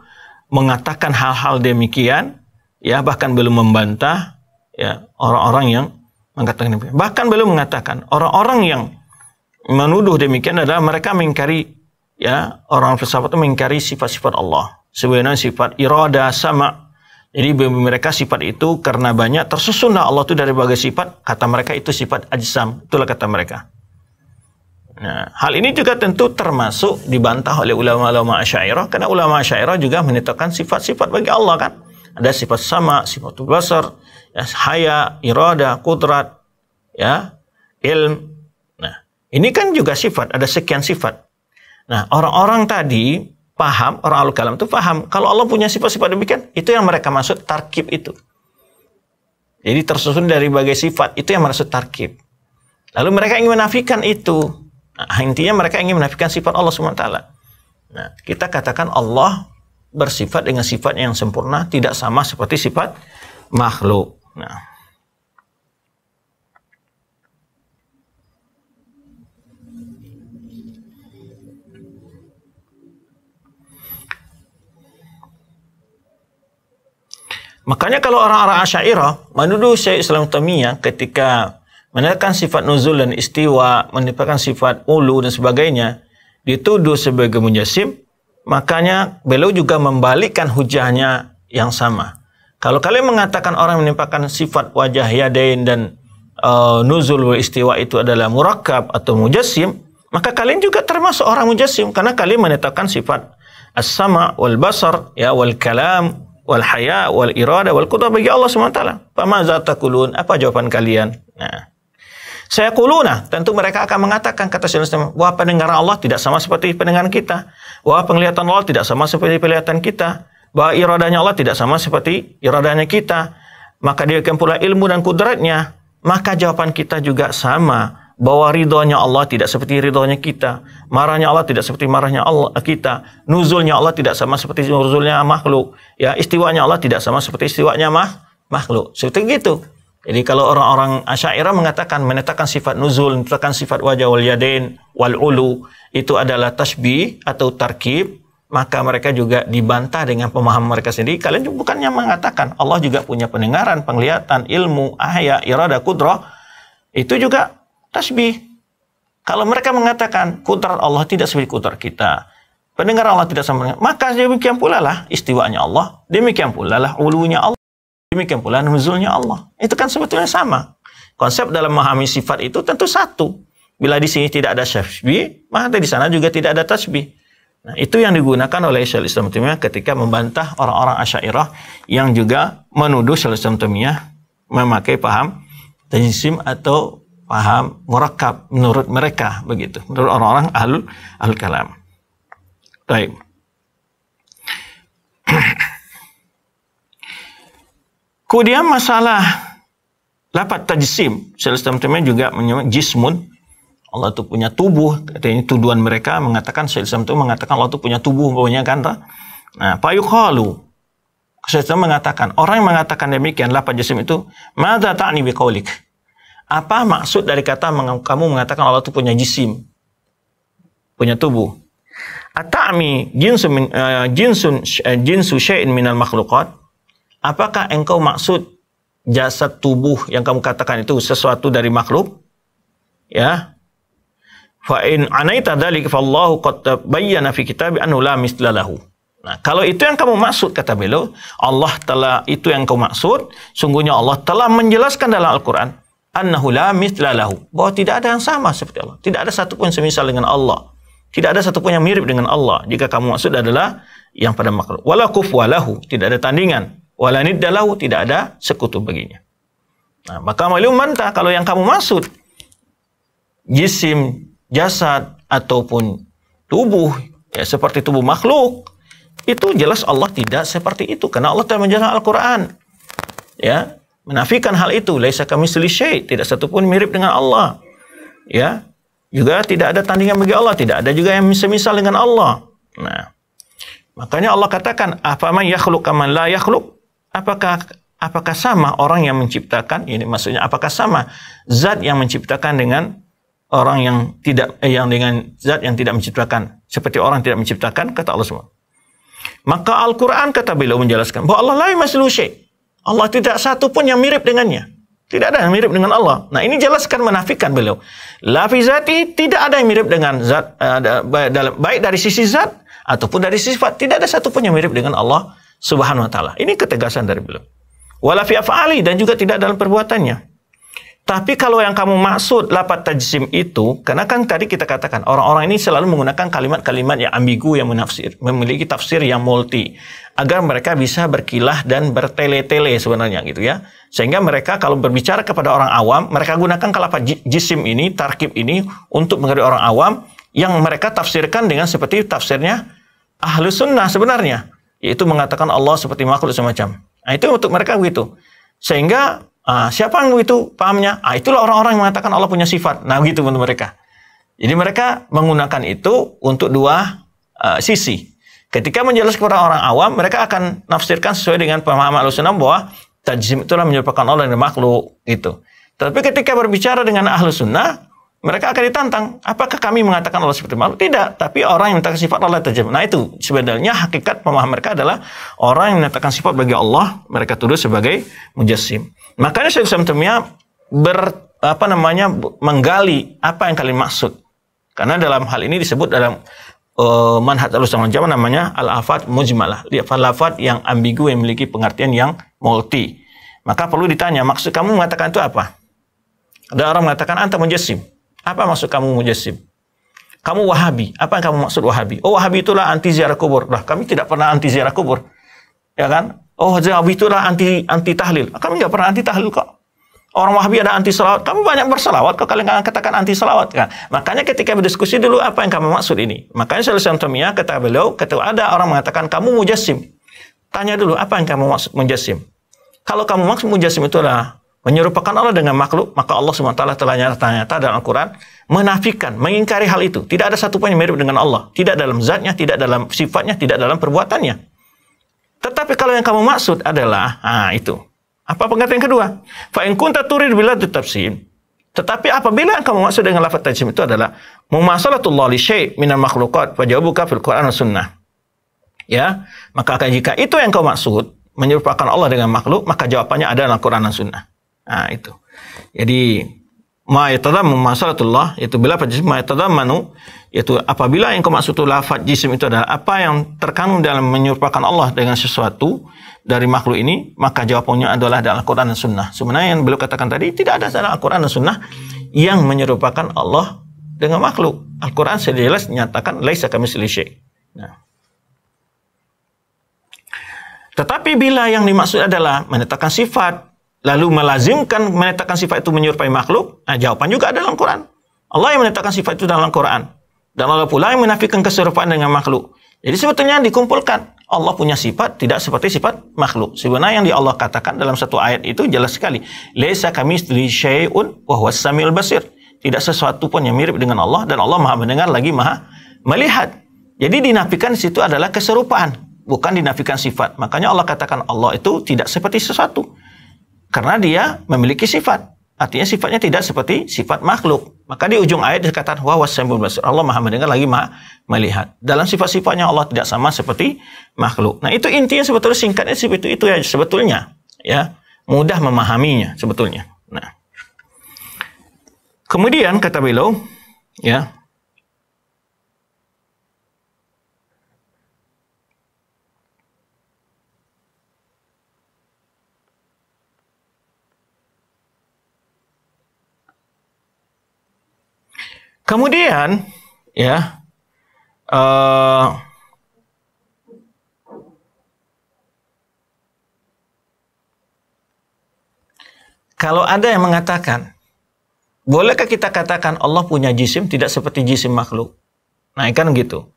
mengatakan hal-hal demikian, ya bahkan beliau membantah ya orang-orang yang mengatakan demikian. Bahkan beliau mengatakan orang-orang yang menuduh demikian adalah mereka mengingkari ya orang filsafat itu mengingkari sifat-sifat Allah. Sebenarnya sifat irada sama. Jadi mereka sifat itu karena banyak tersusunlah Allah itu dari berbagai sifat, kata mereka itu sifat ajsam. Itulah kata mereka. Nah, hal ini juga tentu termasuk dibantah oleh ulama-ulama Asy'ariyah karena ulama Asy'ariyah juga menetapkan sifat-sifat bagi Allah kan. Ada sifat sama, sifat basar, ya, haya, irada, kudrat, ya, ilm. Nah, ini kan juga sifat, ada sekian sifat. Nah, orang-orang tadi paham, orang al kalam itu paham kalau Allah punya sifat-sifat demikian, itu yang mereka maksud tarkib itu. Jadi tersusun dari berbagai sifat, itu yang maksud tarkib. Lalu mereka ingin menafikan itu. Nah, intinya mereka ingin menafikan sifat Allah SWT. Nah, kita katakan Allah bersifat dengan sifat yang sempurna, tidak sama seperti sifat makhluk. Nah, Makanya kalau orang-orang Asyairah menuduh Syekh Islam Tamiyah ketika menerangkan sifat nuzul dan istiwa, menyatakan sifat ulu dan sebagainya, dituduh sebagai mujasim, makanya beliau juga membalikkan hujahnya yang sama. Kalau kalian mengatakan orang menimpakan sifat wajah yadain dan uh, nuzul wa istiwa itu adalah murakab atau mujasim, maka kalian juga termasuk orang mujasim karena kalian menetapkan sifat as-sama wal basar ya wal kalam wal haya wal irada wal qudrah bagi Allah Subhanahu wa zatakulun, Apa jawaban kalian? Nah, saya kuluna, tentu mereka akan mengatakan kata Syaikhul wah pendengaran Allah tidak sama seperti pendengaran kita. Wah penglihatan Allah tidak sama seperti penglihatan kita. Bahwa iradanya Allah tidak sama seperti iradanya kita. Maka dia akan pula ilmu dan kudratnya. Maka jawaban kita juga sama bahwa ridhonya Allah tidak seperti ridhonya kita, marahnya Allah tidak seperti marahnya Allah kita, nuzulnya Allah tidak sama seperti nuzulnya makhluk, ya istiwanya Allah tidak sama seperti istiwanya mah, makhluk. Seperti itu. Jadi kalau orang-orang Asy'ariyah mengatakan menetapkan sifat nuzul, menetapkan sifat wajah wal yadain wal ulu itu adalah tasbih atau tarkib, maka mereka juga dibantah dengan pemahaman mereka sendiri. Kalian juga bukannya mengatakan Allah juga punya pendengaran, penglihatan, ilmu, ahya, irada, kudrah. Itu juga tasbih. Kalau mereka mengatakan kudrat Allah tidak seperti kudrat kita, pendengar Allah tidak sama dengan, maka demikian pula lah istiwanya Allah, demikian pula lah ulunya Allah. Demikian pula nuzulnya Allah. Itu kan sebetulnya sama. Konsep dalam memahami sifat itu tentu satu. Bila di sini tidak ada syafi, maka di sana juga tidak ada tasbih. Nah, itu yang digunakan oleh Syaikhul Islam ketika membantah orang-orang Asyairah yang juga menuduh Syaikhul Islam memakai paham tajsim atau paham murakab menurut mereka begitu, menurut orang-orang ahlul al kalam. Baik. Kemudian masalah lapat tajsim. teman-teman juga menyebut jismun. Allah itu punya tubuh. Ini tuduhan mereka mengatakan Islam itu mengatakan Allah itu punya tubuh Pokoknya kan. Tak? Nah, payukalu. Islam mengatakan orang yang mengatakan demikian lapat jism itu mada ta'ni biqaulik. Apa maksud dari kata kamu mengatakan Allah itu punya jisim? Punya tubuh. Atami eh, jinsun jinsun eh, jinsu syai'in minal makhluqat Apakah engkau maksud jasad tubuh yang kamu katakan itu sesuatu dari makhluk? Ya. Fa in anaita fa fallahu qad bayyana fi kitabi annahu la mislalahu. Nah, kalau itu yang kamu maksud kata beliau, Allah telah itu yang kamu maksud, sungguhnya Allah telah menjelaskan dalam Al-Qur'an annahu la mislalahu, bahwa tidak ada yang sama seperti Allah. Tidak ada satupun semisal dengan Allah. Tidak ada satupun yang mirip dengan Allah. Jika kamu maksud adalah yang pada makhluk. Wala kufuwalahu. Tidak ada tandingan. Walanid dalau tidak ada sekutu baginya. Nah, maka malum mantah kalau yang kamu maksud jisim, jasad ataupun tubuh ya seperti tubuh makhluk itu jelas Allah tidak seperti itu karena Allah telah menjelaskan Al-Qur'an. Ya, menafikan hal itu laisa kami selisih tidak satupun mirip dengan Allah. Ya. Juga tidak ada tandingan bagi Allah, tidak ada juga yang semisal dengan Allah. Nah, makanya Allah katakan, "Apa man yakhluq man la yakhluq?" Apakah apakah sama orang yang menciptakan ini maksudnya apakah sama zat yang menciptakan dengan orang yang tidak eh, yang dengan zat yang tidak menciptakan seperti orang tidak menciptakan kata Allah semua. Maka Al-Qur'an kata beliau menjelaskan bahwa Allah masih yumaslu Allah tidak satu pun yang mirip dengannya. Tidak ada yang mirip dengan Allah. Nah, ini jelaskan menafikan beliau. Lafizati tidak ada yang mirip dengan zat eh, baik dari sisi zat ataupun dari sifat. Tidak ada satu pun yang mirip dengan Allah Subhanahu wa taala. Ini ketegasan dari beliau. Wala fi af'ali dan juga tidak dalam perbuatannya. Tapi kalau yang kamu maksud lapat tajsim itu, karena kan tadi kita katakan orang-orang ini selalu menggunakan kalimat-kalimat yang ambigu yang menafsir, memiliki tafsir yang multi agar mereka bisa berkilah dan bertele-tele sebenarnya gitu ya. Sehingga mereka kalau berbicara kepada orang awam, mereka gunakan kalapa jisim ini, tarkib ini untuk mengerti orang awam yang mereka tafsirkan dengan seperti tafsirnya ahlu sunnah sebenarnya yaitu mengatakan Allah seperti makhluk semacam. Nah, itu untuk mereka begitu. Sehingga uh, siapa yang begitu pahamnya? Ah, itulah orang-orang yang mengatakan Allah punya sifat. Nah, begitu untuk mereka. Jadi mereka menggunakan itu untuk dua uh, sisi. Ketika menjelaskan kepada orang awam, mereka akan nafsirkan sesuai dengan pemahaman Al-Sunnah bahwa tajzim itulah menyerupakan Allah dan makhluk itu. Tapi ketika berbicara dengan sunnah, mereka akan ditantang. Apakah kami mengatakan Allah seperti makhluk? Tidak. Tapi orang yang mengatakan sifat Allah tajam. Nah itu sebenarnya hakikat pemahaman mereka adalah orang yang mengatakan sifat bagi Allah mereka tuduh sebagai mujassim. Makanya saya Samtemia ber apa namanya menggali apa yang kalian maksud. Karena dalam hal ini disebut dalam uh, manhaj al-sunnah namanya al-afat mujmalah. Lafat yang ambigu yang memiliki pengertian yang multi. Maka perlu ditanya maksud kamu mengatakan itu apa? Ada orang mengatakan anta mujassim. Apa maksud kamu mujassim? Kamu wahabi. Apa yang kamu maksud wahabi? Oh wahabi itulah anti ziarah kubur. Lah kami tidak pernah anti ziarah kubur. Ya kan? Oh wahabi itulah anti anti tahlil. Kami tidak pernah anti tahlil kok. Orang Wahabi ada anti salawat Kamu banyak berselawat, kok kalian katakan anti salawat kan? Makanya ketika berdiskusi dulu apa yang kamu maksud ini. Makanya selesai Tomia kata beliau, kata ada orang mengatakan kamu mujassim. Tanya dulu apa yang kamu maksud mujassim. Kalau kamu maksud mujassim itulah menyerupakan Allah dengan makhluk, maka Allah SWT telah nyata-nyata dalam Al-Quran menafikan, mengingkari hal itu. Tidak ada satupun yang mirip dengan Allah. Tidak dalam zatnya, tidak dalam sifatnya, tidak dalam perbuatannya. Tetapi kalau yang kamu maksud adalah, ah itu. Apa pengertian kedua? Fa'in kunta turid bila tutafsin. Tetapi apabila yang kamu maksud dengan lafaz tajim itu adalah mumasalatullah li syai' minal makhlukat fajawabuka fil Qur'an sunnah. Ya, maka jika itu yang kau maksud, menyerupakan Allah dengan makhluk, maka jawabannya adalah al Quran dan Sunnah. Nah, itu. Jadi ma yatadammu masalatullah itu bila jism ma yatadammanu yaitu apabila yang kemaksud lafaz jism itu adalah apa yang terkandung dalam menyerupakan Allah dengan sesuatu dari makhluk ini maka jawabannya adalah dalam Al-Qur'an dan Sunnah. Sebenarnya yang beliau katakan tadi tidak ada dalam Al-Qur'an dan Sunnah yang menyerupakan Allah dengan makhluk. Al-Qur'an jelas menyatakan laisa kamitsli syai'. Nah. Tetapi bila yang dimaksud adalah menetapkan sifat lalu melazimkan menetapkan sifat itu menyerupai makhluk? Nah, jawaban juga ada dalam Quran. Allah yang menetapkan sifat itu dalam Quran. Dan Allah pula yang menafikan keserupaan dengan makhluk. Jadi sebetulnya dikumpulkan. Allah punya sifat tidak seperti sifat makhluk. Sebenarnya yang di Allah katakan dalam satu ayat itu jelas sekali. Laisa kami syai'un samil basir. Tidak sesuatu pun yang mirip dengan Allah dan Allah maha mendengar lagi maha melihat. Jadi dinafikan di situ adalah keserupaan, bukan dinafikan sifat. Makanya Allah katakan Allah itu tidak seperti sesuatu. Karena dia memiliki sifat. Artinya sifatnya tidak seperti sifat makhluk. Maka di ujung ayat dikatakan wa wasamul basir. Allah Maha mendengar lagi Maha melihat. Dalam sifat-sifatnya Allah tidak sama seperti makhluk. Nah, itu intinya sebetulnya singkatnya seperti itu ya sebetulnya ya. Mudah memahaminya sebetulnya. Nah. Kemudian kata beliau ya Kemudian ya uh, kalau ada yang mengatakan bolehkah kita katakan Allah punya jisim tidak seperti jisim makhluk? Nah, kan gitu.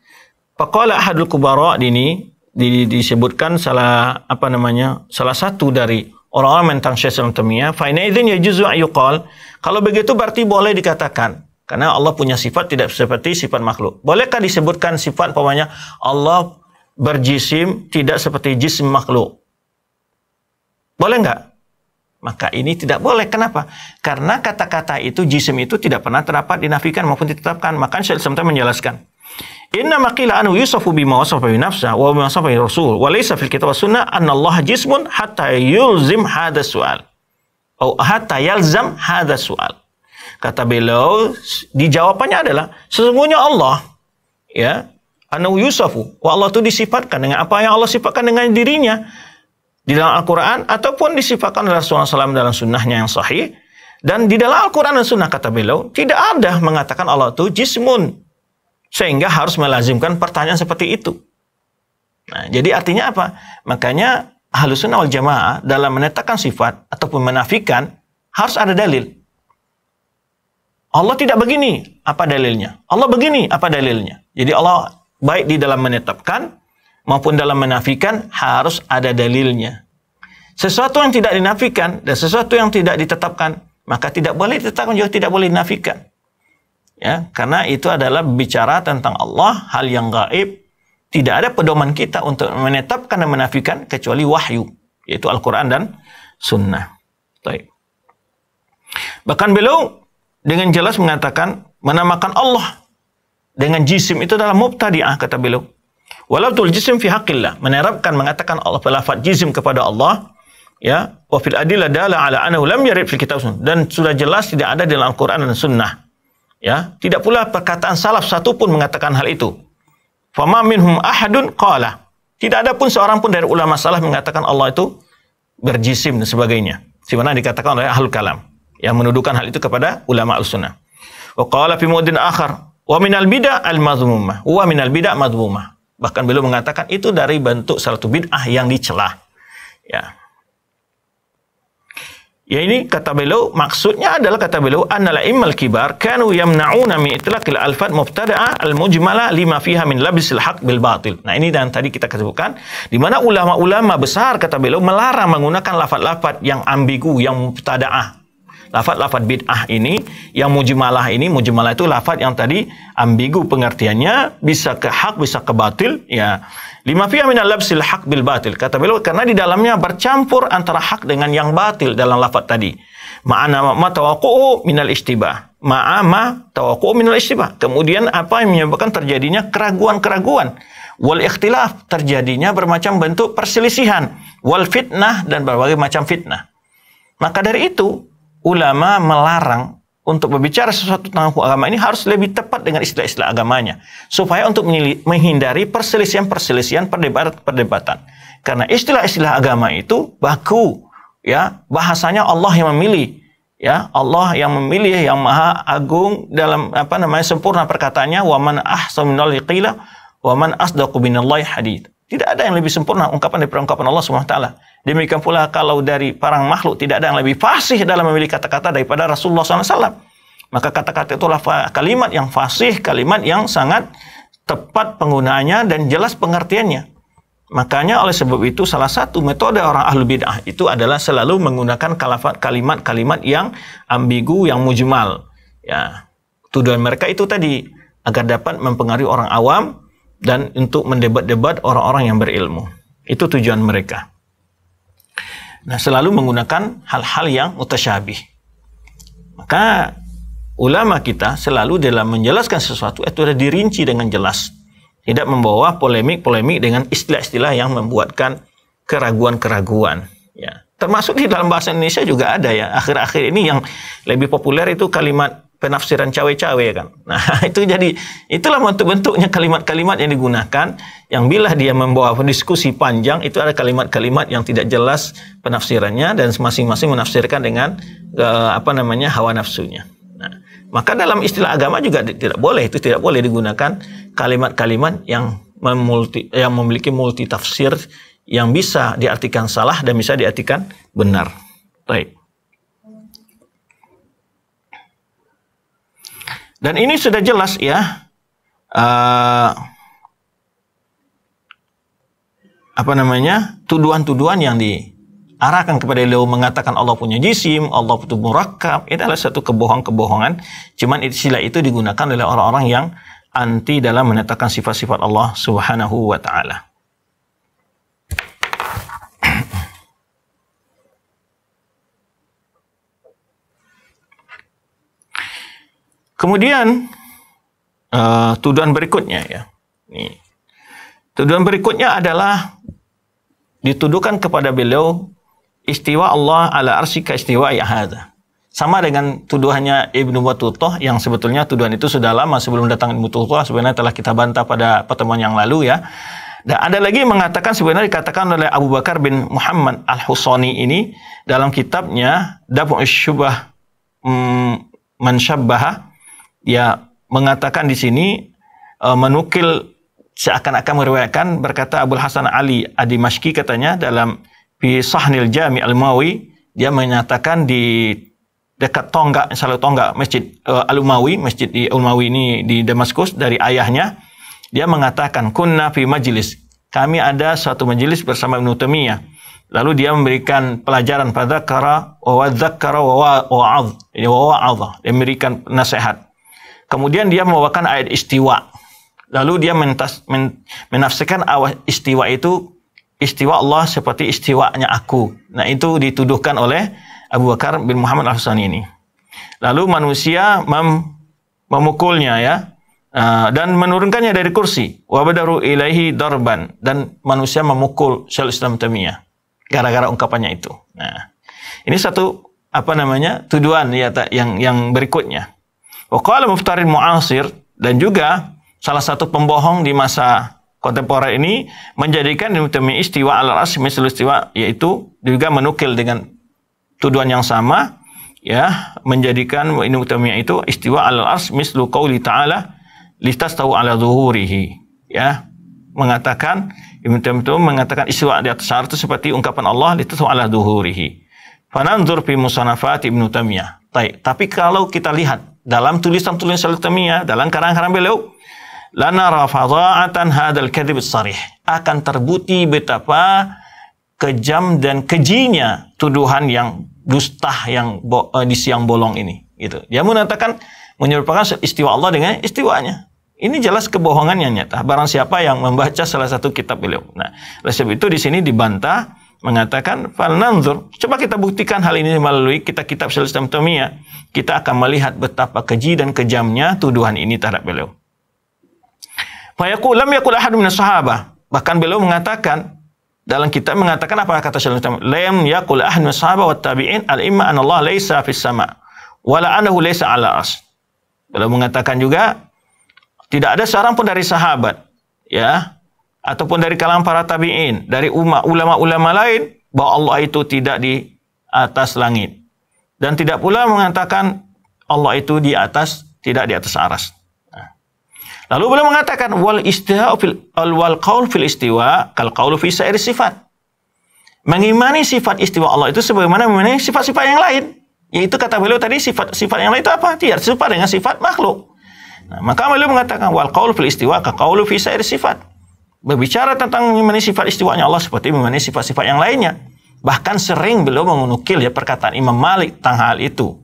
Pakola hadul kubara ini di, disebutkan salah apa namanya salah satu dari orang-orang tentang syaitan temia. Fa'inaidin ya juzu ayukal. kalau begitu berarti boleh dikatakan karena Allah punya sifat tidak seperti sifat makhluk. Bolehkah disebutkan sifat pokoknya Allah berjisim tidak seperti jisim makhluk? Boleh nggak? Maka ini tidak boleh. Kenapa? Karena kata-kata itu, jisim itu tidak pernah terdapat, dinafikan maupun ditetapkan. Maka Syekh Samtai menjelaskan. Inna maqila anu yusafu bima wasafa bi nafsa wa bima wasafa rasul wa laysa fil kitab sunnah anna Allah jismun hatta yulzim hadha su'al. Atau hatta yalzam hadha su'al. Kata beliau, di jawabannya adalah sesungguhnya Allah ya, anu yusafu. Wa Allah itu disifatkan dengan apa yang Allah sifatkan dengan dirinya di dalam Al-Qur'an ataupun disifatkan oleh Rasulullah SAW dalam sunnahnya yang sahih. Dan di dalam Al-Quran dan Sunnah kata beliau, tidak ada mengatakan Allah itu jismun. Sehingga harus melazimkan pertanyaan seperti itu. Nah, jadi artinya apa? Makanya Ahlus al wal Jamaah dalam menetapkan sifat ataupun menafikan harus ada dalil. Allah tidak begini, apa dalilnya? Allah begini, apa dalilnya? Jadi Allah baik di dalam menetapkan maupun dalam menafikan harus ada dalilnya. Sesuatu yang tidak dinafikan dan sesuatu yang tidak ditetapkan, maka tidak boleh ditetapkan juga tidak boleh dinafikan. Ya, karena itu adalah bicara tentang Allah, hal yang gaib. Tidak ada pedoman kita untuk menetapkan dan menafikan kecuali wahyu, yaitu Al-Qur'an dan sunnah. Baik. Bahkan beliau dengan jelas mengatakan menamakan Allah dengan jisim itu adalah mubtadi'ah kata beliau. Walau tul jisim fi haqqillah menerapkan mengatakan Allah pelafat jisim kepada Allah ya wa fil adillah dala ala anahu lam yarid fil kitab dan sudah jelas tidak ada dalam Al-Qur'an dan sunnah. Ya, tidak pula perkataan salaf satu pun mengatakan hal itu. Fama minhum ahadun qala. Tidak ada pun seorang pun dari ulama salaf mengatakan Allah itu berjisim dan sebagainya. Sebagaimana dikatakan oleh ahlul kalam yang menuduhkan hal itu kepada ulama al-sunnah. Wa qala fi mu'din akhar wa minal bid'ah al-madhmumah wa minal bid'ah madhmumah. Bahkan beliau mengatakan itu dari bentuk satu bid'ah yang dicela. Ya. Ya ini kata beliau maksudnya adalah kata beliau annal immal kibar kanu yamna'una min itlaqil alfat mubtada'a al mujmala lima fiha min labisil haq bil batil. Nah ini dan tadi kita sebutkan di mana ulama-ulama besar kata beliau melarang menggunakan lafaz-lafaz yang ambigu yang mubtada'ah Lafat-lafat bid'ah ini, yang mujimalah ini, mujimalah itu lafat yang tadi ambigu pengertiannya, bisa ke hak, bisa ke batil. Ya, lima fiya minal labsil hak bil batil. Kata beliau, karena di dalamnya bercampur antara hak dengan yang batil dalam lafat tadi. Ma'ana ma min minal istibah. Ma'ama min minal istibah. Kemudian apa yang menyebabkan terjadinya keraguan-keraguan wal ikhtilaf terjadinya bermacam bentuk perselisihan wal fitnah dan berbagai macam fitnah maka dari itu ulama melarang untuk berbicara sesuatu tentang hukum agama ini harus lebih tepat dengan istilah-istilah agamanya supaya untuk menghindari perselisihan-perselisihan perdebatan-perdebatan karena istilah-istilah agama itu baku ya bahasanya Allah yang memilih ya Allah yang memilih yang maha agung dalam apa namanya sempurna perkataannya waman ahsanu minal qila waman asdaqu binallahi hadits tidak ada yang lebih sempurna ungkapan dari perungkapan Allah Subhanahu wa taala. Demikian pula kalau dari parang makhluk tidak ada yang lebih fasih dalam memilih kata-kata daripada Rasulullah SAW. Maka kata-kata itulah kalimat yang fasih, kalimat yang sangat tepat penggunaannya dan jelas pengertiannya. Makanya oleh sebab itu salah satu metode orang ahlu bid'ah itu adalah selalu menggunakan kalimat-kalimat yang ambigu, yang mujmal. Ya, tuduhan mereka itu tadi agar dapat mempengaruhi orang awam dan untuk mendebat-debat orang-orang yang berilmu. Itu tujuan mereka. Nah, selalu menggunakan hal-hal yang mutasyabih. Maka ulama kita selalu dalam menjelaskan sesuatu itu ada dirinci dengan jelas. Tidak membawa polemik-polemik dengan istilah-istilah yang membuatkan keraguan-keraguan. Ya. Termasuk di dalam bahasa Indonesia juga ada ya. Akhir-akhir ini yang lebih populer itu kalimat penafsiran cawe-cawe kan. Nah, itu jadi itulah bentuk-bentuknya kalimat-kalimat yang digunakan yang bila dia membawa diskusi panjang itu ada kalimat-kalimat yang tidak jelas penafsirannya dan masing-masing menafsirkan dengan uh, apa namanya hawa nafsunya. Nah, maka dalam istilah agama juga tidak boleh itu tidak boleh digunakan kalimat-kalimat yang memulti, yang memiliki multi tafsir yang bisa diartikan salah dan bisa diartikan benar. Baik. Dan ini sudah jelas ya. Uh, apa namanya? tuduhan-tuduhan yang diarahkan kepada beliau mengatakan Allah punya jisim, Allah itu murakab, itu adalah satu kebohong-kebohongan. Cuman istilah itu digunakan oleh orang-orang yang anti dalam menetapkan sifat-sifat Allah Subhanahu wa taala. Kemudian uh, tuduhan berikutnya ya. Nih. Tuduhan berikutnya adalah dituduhkan kepada beliau istiwa Allah ala arsika istiwa ya Sama dengan tuduhannya Ibnu Battuta yang sebetulnya tuduhan itu sudah lama sebelum datang Ibnu Battuta sebenarnya telah kita bantah pada pertemuan yang lalu ya. Dan ada lagi mengatakan sebenarnya dikatakan oleh Abu Bakar bin Muhammad Al-Husani ini dalam kitabnya Dafu'us Syubah hmm, ya mengatakan di sini uh, menukil seakan-akan meriwayatkan berkata Abdul Hasan Ali Adi Mashki katanya dalam fi Sahnil Jami Al-Mawi dia menyatakan di dekat tonggak salah tonggak masjid uh, al Mawi masjid di Al Mawi ini di Damaskus dari ayahnya dia mengatakan kunna fi majlis kami ada suatu majlis bersama Ibnu Taimiyah lalu dia memberikan pelajaran pada kara wa dzakara wa wa'adh dia memberikan nasihat Kemudian dia membawakan ayat istiwa. Lalu dia mentas, men, menafsirkan awal istiwa itu istiwa Allah seperti istiwanya aku. Nah itu dituduhkan oleh Abu Bakar bin Muhammad al Hasan ini. Lalu manusia mem, memukulnya ya ah, dan menurunkannya dari kursi. Wabadaru ilaihi darban dan manusia memukul Syaikhul Islam gara-gara ungkapannya itu. Nah, ini satu apa namanya? tuduhan ya yang yang berikutnya. Wakala muftarin mu'asir dan juga salah satu pembohong di masa kontemporer ini menjadikan demi istiwa al ars misal istiwa yaitu juga menukil dengan tuduhan yang sama ya menjadikan ini itu istiwa al ars mislu qauli ta'ala listas tahu ala zuhurihi ya mengatakan Ibnu itu mengatakan istiwa di atas ars itu seperti ungkapan Allah listas tahu ala zuhurihi fananzur fi musanafat Ibnu tapi kalau kita lihat dalam tulisan-tulisan al dalam karang-karang beliau, lana rafadha'atan hadal kadhib sarih. Akan terbukti betapa kejam dan kejinya tuduhan yang dusta yang bo, uh, di siang bolong ini gitu. Dia mengatakan menyerupakan istiwa Allah dengan istiwanya. Ini jelas kebohongan yang nyata. Barang siapa yang membaca salah satu kitab beliau. Nah, resep itu di sini dibantah mengatakan nanzur coba kita buktikan hal ini melalui kita kitab Islam Tomia kita akan melihat betapa keji dan kejamnya tuduhan ini terhadap beliau fa yaqul ahad min sahabah bahkan beliau mengatakan dalam kitab mengatakan apa kata Syaikhul Islam lam yaqul ahad min sahabah wa tabi'in al imma an Allah laisa fis sama wala anahu laisa ala as beliau mengatakan juga tidak ada seorang pun dari sahabat ya ataupun dari kalangan para tabi'in, dari umat ulama-ulama lain bahwa Allah itu tidak di atas langit dan tidak pula mengatakan Allah itu di atas tidak di atas aras. Nah. Lalu beliau mengatakan wal istiwa fil wal qaul fil istiwa kal qaul fi sa'ir sifat. Mengimani sifat istiwa Allah itu sebagaimana mengimani sifat-sifat yang lain. Yaitu kata beliau tadi sifat-sifat yang lain itu apa? Tidak serupa dengan sifat makhluk. Nah, maka beliau mengatakan wal qaul fil istiwa kal qaul fi sa'ir sifat berbicara tentang mengenai sifat istiwanya Allah seperti mengenai sifat-sifat yang lainnya. Bahkan sering beliau mengunukil ya perkataan Imam Malik tentang hal itu,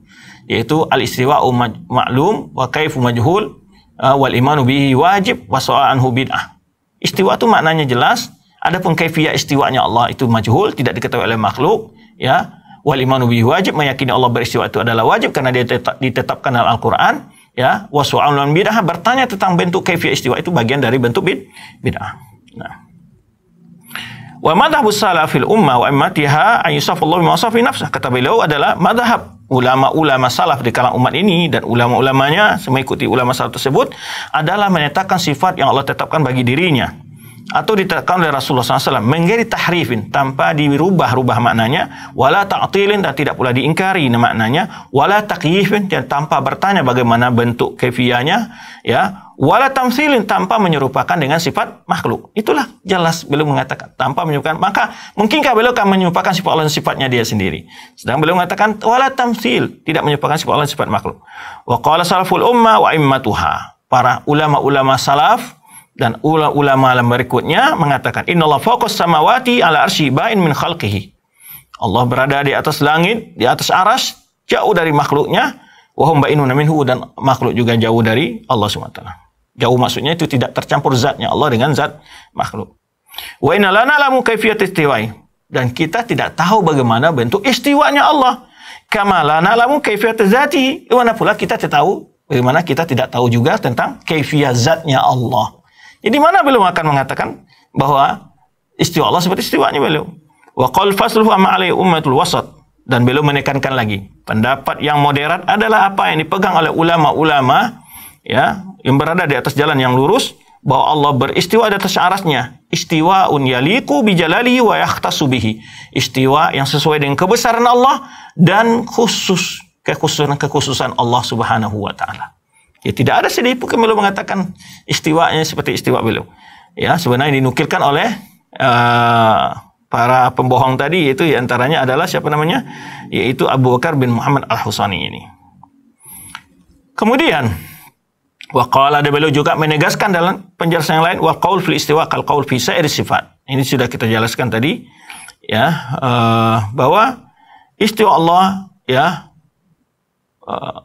yaitu al-istiwa maklum wa kaifu majhul eh, wal imanu bihi wajib wa anhu bid'ah. Istiwa itu maknanya jelas, adapun kaifiyah istiwanya Allah itu majhul, tidak diketahui oleh makhluk, ya. Wal imanu bihi wajib meyakini Allah beristiwa itu adalah wajib karena dia ditetapkan dalam Al-Qur'an ya wasu'alun bid'ah bertanya tentang bentuk kaifiyah istiwa itu bagian dari bentuk bid bid'ah. Nah. Wa madhhabu salafil ummah wa immatiha an yusafallahu bima wasafi nafsah. Kata beliau adalah madhab ulama-ulama salaf di kalangan umat ini dan ulama-ulamanya semua ikuti ulama salaf tersebut adalah menyatakan sifat yang Allah tetapkan bagi dirinya atau ditetapkan oleh Rasulullah SAW menjadi tahrifin tanpa dirubah-rubah maknanya wala ta'tilin dan tidak pula diingkari maknanya wala taqyifin dan tanpa bertanya bagaimana bentuk kefianya ya wala tamsilin tanpa menyerupakan dengan sifat makhluk itulah jelas beliau mengatakan tanpa menyerupakan maka mungkinkah beliau akan menyerupakan sifat Allah sifatnya dia sendiri sedang beliau mengatakan wala tamsil tidak menyerupakan sifat Allah sifat makhluk wa qala salaful umma wa immatuha para ulama-ulama salaf dan ulama-ulama alam berikutnya mengatakan innallaha fawqas samawati ala arsy ba'in min khalqihi. Allah berada di atas langit, di atas aras, jauh dari makhluknya, wa hum minhu dan makhluk juga jauh dari Allah SWT. Jauh maksudnya itu tidak tercampur zatnya Allah dengan zat makhluk. Wa inna la na'lamu kaifiyat istiwai dan kita tidak tahu bagaimana bentuk istiwanya Allah. Kama la na'lamu kaifiyat zati. Mana pula kita tidak tahu bagaimana kita tidak tahu juga tentang kaifiyat zatnya Allah. Ini ya, mana beliau akan mengatakan bahwa istiwa Allah seperti istiwanya beliau. Wa qal fasluhu alai ummatul wasat. Dan beliau menekankan lagi, pendapat yang moderat adalah apa yang dipegang oleh ulama-ulama ya yang berada di atas jalan yang lurus bahwa Allah beristiwa di atas arasnya. Istiwa un yaliku bijalali wa yahtasu bihi. Istiwa yang sesuai dengan kebesaran Allah dan khusus kekhususan kekhususan Allah Subhanahu wa taala. Ya tidak ada sedikit pun beliau mengatakan istiwanya seperti istiwa beliau. Ya sebenarnya dinukilkan oleh uh, para pembohong tadi yaitu antaranya adalah siapa namanya? Yaitu Abu Bakar bin Muhammad Al-Husani ini. Kemudian Waqala ada beliau juga menegaskan dalam penjelasan yang lain wa qaul fil istiwa kal qaul fi sa'ir sifat. Ini sudah kita jelaskan tadi ya uh, bahwa istiwa Allah ya uh,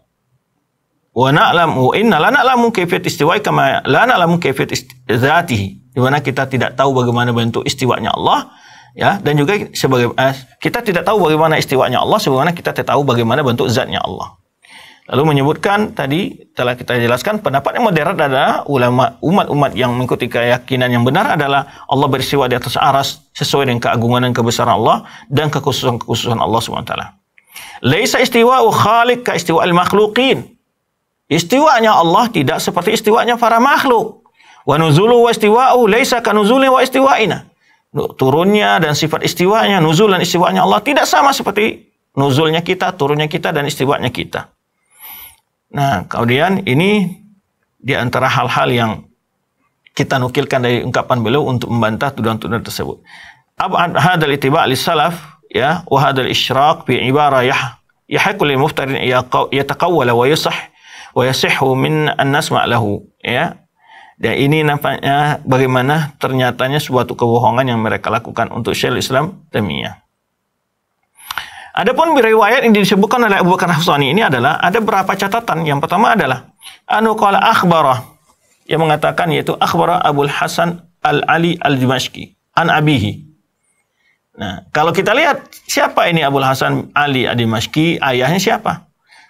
wa na'lamu inna la na'lamu kayfiyat istiwa'i kama la na'lamu kayfiyat dzatihi di mana kita tidak tahu bagaimana bentuk istiwanya Allah ya dan juga sebagai eh, kita tidak tahu bagaimana istiwanya Allah sebagaimana kita tidak tahu bagaimana bentuk zatnya Allah lalu menyebutkan tadi telah kita jelaskan pendapat yang moderat adalah ulama umat-umat yang mengikuti keyakinan yang benar adalah Allah bersiwa di atas aras sesuai dengan keagungan dan kebesaran Allah dan kekhususan-kekhususan Allah SWT. Laisa istiwa khaliq ka istiwa al-makhluqin. Istiwanya Allah tidak seperti istiwanya para makhluk. Wa nuzulu wa istiwa'u laisa ka nuzuli wa istiwa'ina. Turunnya dan sifat istiwanya, nuzul dan istiwanya Allah tidak sama seperti nuzulnya kita, turunnya kita dan istiwanya kita. Nah, kemudian ini di antara hal-hal yang kita nukilkan dari ungkapan beliau untuk membantah tuduhan-tuduhan tersebut. Abad hadal itiba' li salaf ya wa hadal isyraq bi ibarah yah yahqul lil muftarin yataqawwala wa yusah wa yasihhu min annas ma'lahu ya dan ini nampaknya bagaimana ternyatanya suatu kebohongan yang mereka lakukan untuk Syekh Islam Taimiyah. Adapun riwayat yang disebutkan oleh Abu Bakar Hafsani ini adalah ada berapa catatan. Yang pertama adalah anu qala akhbarah yang mengatakan yaitu akhbarah Abul Hasan Al-Ali Al-Dimashqi an abihi. Nah, kalau kita lihat siapa ini Abul Hasan Ali Al-Dimashqi, ayahnya siapa?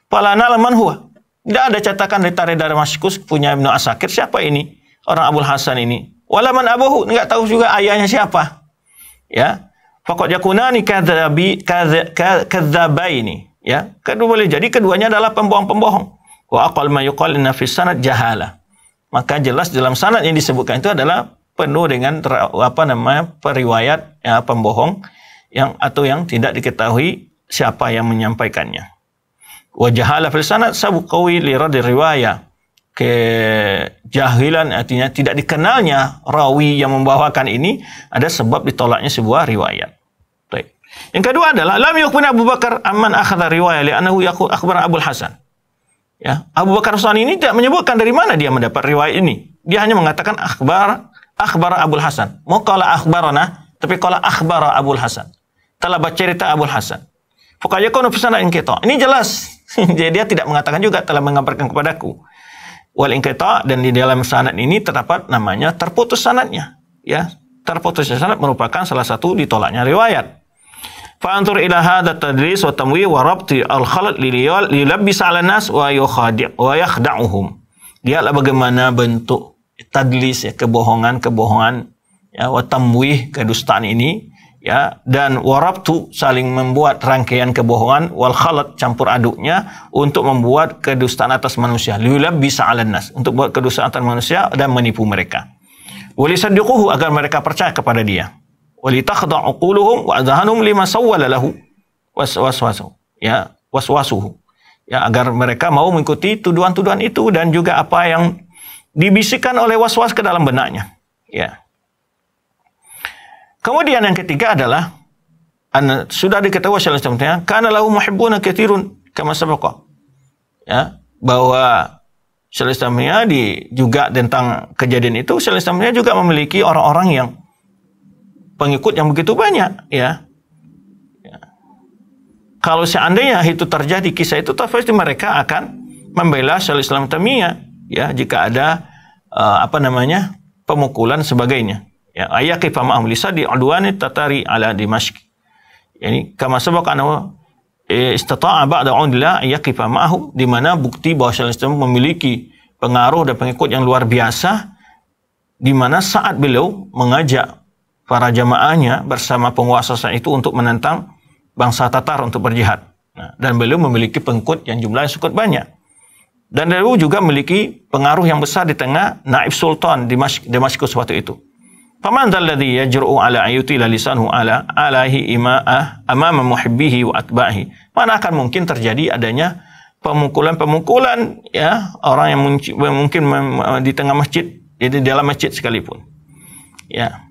Pala laman huwa. Tidak ada catatan dari Tarikh Damaskus punya Ibnu Asakir. Siapa ini? Orang Abul Hasan ini. Walaman Abuhu. Tidak tahu juga ayahnya siapa. Ya. Fakot yakunani kathabai ini Ya. Kedua boleh jadi keduanya adalah pembohong-pembohong. Wa aqal ma yuqal inna fis sanad jahala. Maka jelas dalam sanat yang disebutkan itu adalah penuh dengan apa namanya periwayat ya, pembohong yang atau yang tidak diketahui siapa yang menyampaikannya. Wajahala fil sanad sabu qawi li radir riwayah. Kejahilan artinya tidak dikenalnya rawi yang membawakan ini ada sebab ditolaknya sebuah riwayat. Baik. Yang kedua adalah lam yakun Abu Bakar amman akhadha riwayah li annahu yaqul akhbar Abu Hasan. Ya, Abu Bakar as ini tidak menyebutkan dari mana dia mendapat riwayat ini. Dia hanya mengatakan akhbar akhbar Abu Hasan. Mau akhbarana, tapi kalau akhbar Abu Hasan. Telah bercerita Abu Hasan. Fakayakun fi sanad Ini jelas Jadi dia tidak mengatakan juga telah mengabarkan kepadaku. Wal inqita dan di dalam sanad ini terdapat namanya terputus sanadnya. Ya, terputusnya sanad merupakan salah satu ditolaknya riwayat. Fa'antur ila hadha tadris wa tamwi wa rabti al-khalat lilabbis ala nas wa yukhadi' wa yakhda'uhum. Lihatlah bagaimana bentuk tadlis ya kebohongan-kebohongan ya wa tamwih kedustaan ini ya dan warabtu saling membuat rangkaian kebohongan wal khalat campur aduknya untuk membuat kedustaan atas manusia lilab bisa alannas untuk buat kedustaan atas manusia dan menipu mereka walisadduquhu agar mereka percaya kepada dia walitakhda'u quluhum wa adhanum lima sawwala lahu waswasu ya waswasuhu ya agar mereka mau mengikuti tuduhan-tuduhan itu dan juga apa yang dibisikkan oleh waswas -was ke dalam benaknya ya Kemudian yang ketiga adalah sudah diketahui satunya karena lahu muhibbuna katsirun kama sabaqa. Ya, bahwa Selestamnya di juga tentang kejadian itu Selestamnya juga memiliki orang-orang yang pengikut yang begitu banyak ya. ya. Kalau seandainya itu terjadi kisah itu pasti mereka akan membela Selestamia ya jika ada uh, apa namanya pemukulan sebagainya. Ya, ayaqifa ma'am lisa di udwani tatari ala Dimashq. Yani kama sabaq ana e, istata'a ba'da udla fa ma'ahu di mana bukti bahwa Islam memiliki pengaruh dan pengikut yang luar biasa di mana saat beliau mengajak para jamaahnya bersama penguasa saat itu untuk menentang bangsa Tatar untuk berjihad. Nah, dan beliau memiliki pengikut yang jumlahnya cukup banyak. Dan beliau juga memiliki pengaruh yang besar di tengah Naib Sultan di Damaskus waktu itu. Faman dzalladzi yajru'u ala ayyutila lisanhu ala alahi ima'ah amama muhibbihi wa atbahi Mana akan mungkin terjadi adanya pemukulan-pemukulan ya orang yang mungkin di tengah masjid, jadi ya, dalam masjid sekalipun. Ya.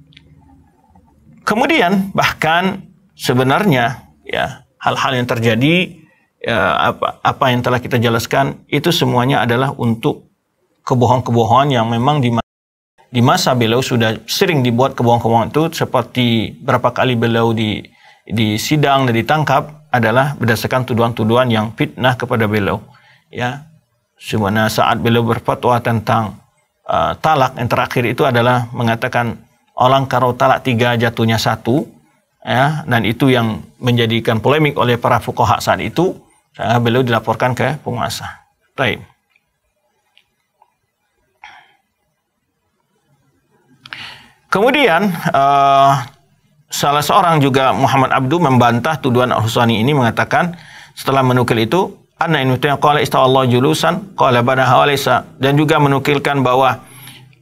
Kemudian bahkan sebenarnya ya hal-hal yang terjadi ya, apa apa yang telah kita jelaskan itu semuanya adalah untuk kebohongan-kebohongan yang memang di di masa beliau sudah sering dibuat kebohongan-kebohongan itu seperti berapa kali beliau di di sidang dan ditangkap adalah berdasarkan tuduhan-tuduhan yang fitnah kepada beliau. Ya, sebenarnya saat beliau berfatwa tentang uh, talak yang terakhir itu adalah mengatakan orang kalau talak tiga jatuhnya satu, ya, dan itu yang menjadikan polemik oleh para fukoha saat itu. Ya, beliau dilaporkan ke penguasa. Baik. Kemudian uh, salah seorang juga Muhammad Abdu membantah tuduhan Al-Husani ini mengatakan setelah menukil itu anna yang qala istawa Allah julusan qala banaha walaysa dan juga menukilkan bahwa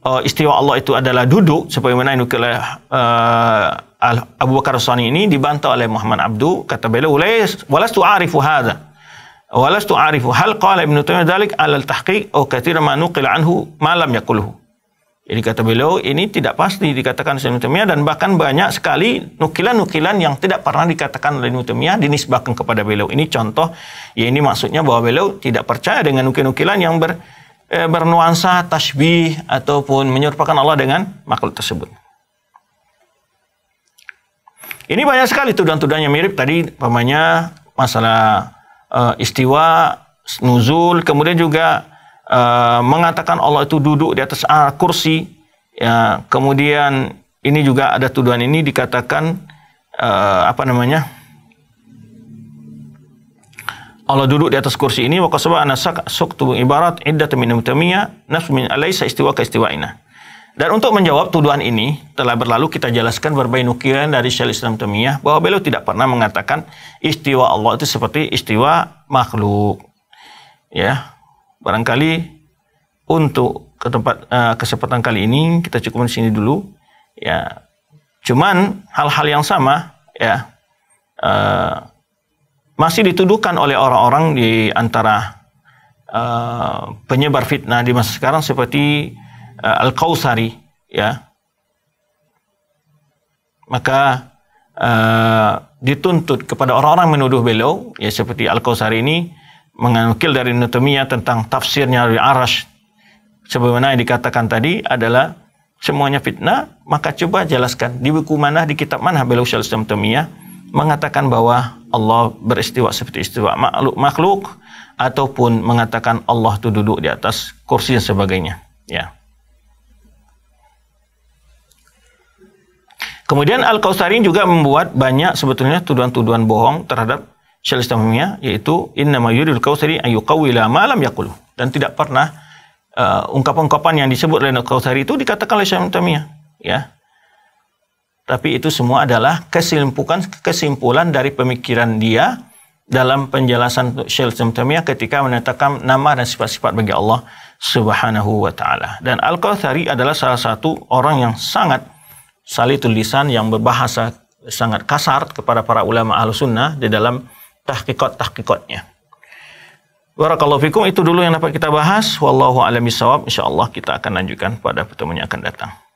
uh, istiwa Allah itu adalah duduk sebagaimana yang oleh uh, Abu Bakar sani ini dibantah oleh Muhammad Abdu kata beliau walas walastu arifu hadza walastu arifu hal qala ibnu Taimiyah dalik al tahqiq au katsira ma nuqila anhu ma lam ini kata beliau, ini tidak pasti dikatakan Ibnu dan bahkan banyak sekali nukilan-nukilan yang tidak pernah dikatakan oleh Ibnu dinisbahkan kepada beliau. Ini contoh, ya ini maksudnya bahwa beliau tidak percaya dengan nukilan-nukilan yang ber, e, bernuansa tasbih ataupun menyerupakan Allah dengan makhluk tersebut. Ini banyak sekali tuduhan-tuduhan yang mirip tadi, pamannya masalah e, istiwa, nuzul, kemudian juga Eh, mengatakan Allah itu duduk di atas ah, kursi, ya, kemudian ini juga ada tuduhan ini dikatakan uh, apa namanya? Allah duduk di atas kursi ini wa qasaba anasak suktu ibarat iddat min mutamiyah nas min alaysa istiwa ka istiwaina. Dan untuk menjawab tuduhan ini, telah berlalu kita jelaskan berbagai nukilan dari Syaikhul Islam Tamiyah bahwa beliau tidak pernah mengatakan istiwa Allah itu seperti istiwa makhluk. Ya, barangkali untuk ke tempat uh, kesempatan kali ini kita cukup di sini dulu ya cuman hal-hal yang sama ya uh, masih dituduhkan oleh orang-orang di antara uh, penyebar fitnah di masa sekarang seperti uh, Al-Kausari ya maka uh, dituntut kepada orang-orang menuduh beliau ya seperti Al-Kausari ini mengukil dari Nutumiyah tentang tafsirnya dari Aras sebagaimana yang dikatakan tadi adalah semuanya fitnah maka coba jelaskan di buku mana di kitab mana beliau Syaikhul Nutumiyah mengatakan bahwa Allah beristiwa seperti istiwa makhluk makhluk ataupun mengatakan Allah itu duduk di atas kursi dan sebagainya ya Kemudian Al-Kautsari juga membuat banyak sebetulnya tuduhan-tuduhan bohong terhadap Syarh Islamiyah yaitu innama yuridul kausari yuqawwila ma lam yaqul dan tidak pernah uh, ungkapan ungkapan-ungkapan yang disebut oleh al Kausari itu dikatakan oleh Syarh ya. Tapi itu semua adalah kesimpulan kesimpulan dari pemikiran dia dalam penjelasan Syekh Tamtamiyah ketika menetapkan nama dan sifat-sifat bagi Allah Subhanahu wa taala. Dan Al-Kautsari adalah salah satu orang yang sangat salitul tulisan yang berbahasa sangat kasar kepada para ulama Ahlussunnah di dalam tahqiqat-tahqiqatnya. Barakallahu fikum itu dulu yang dapat kita bahas. Wallahu a'lam bishawab. Insyaallah kita akan lanjutkan pada pertemuan yang akan datang.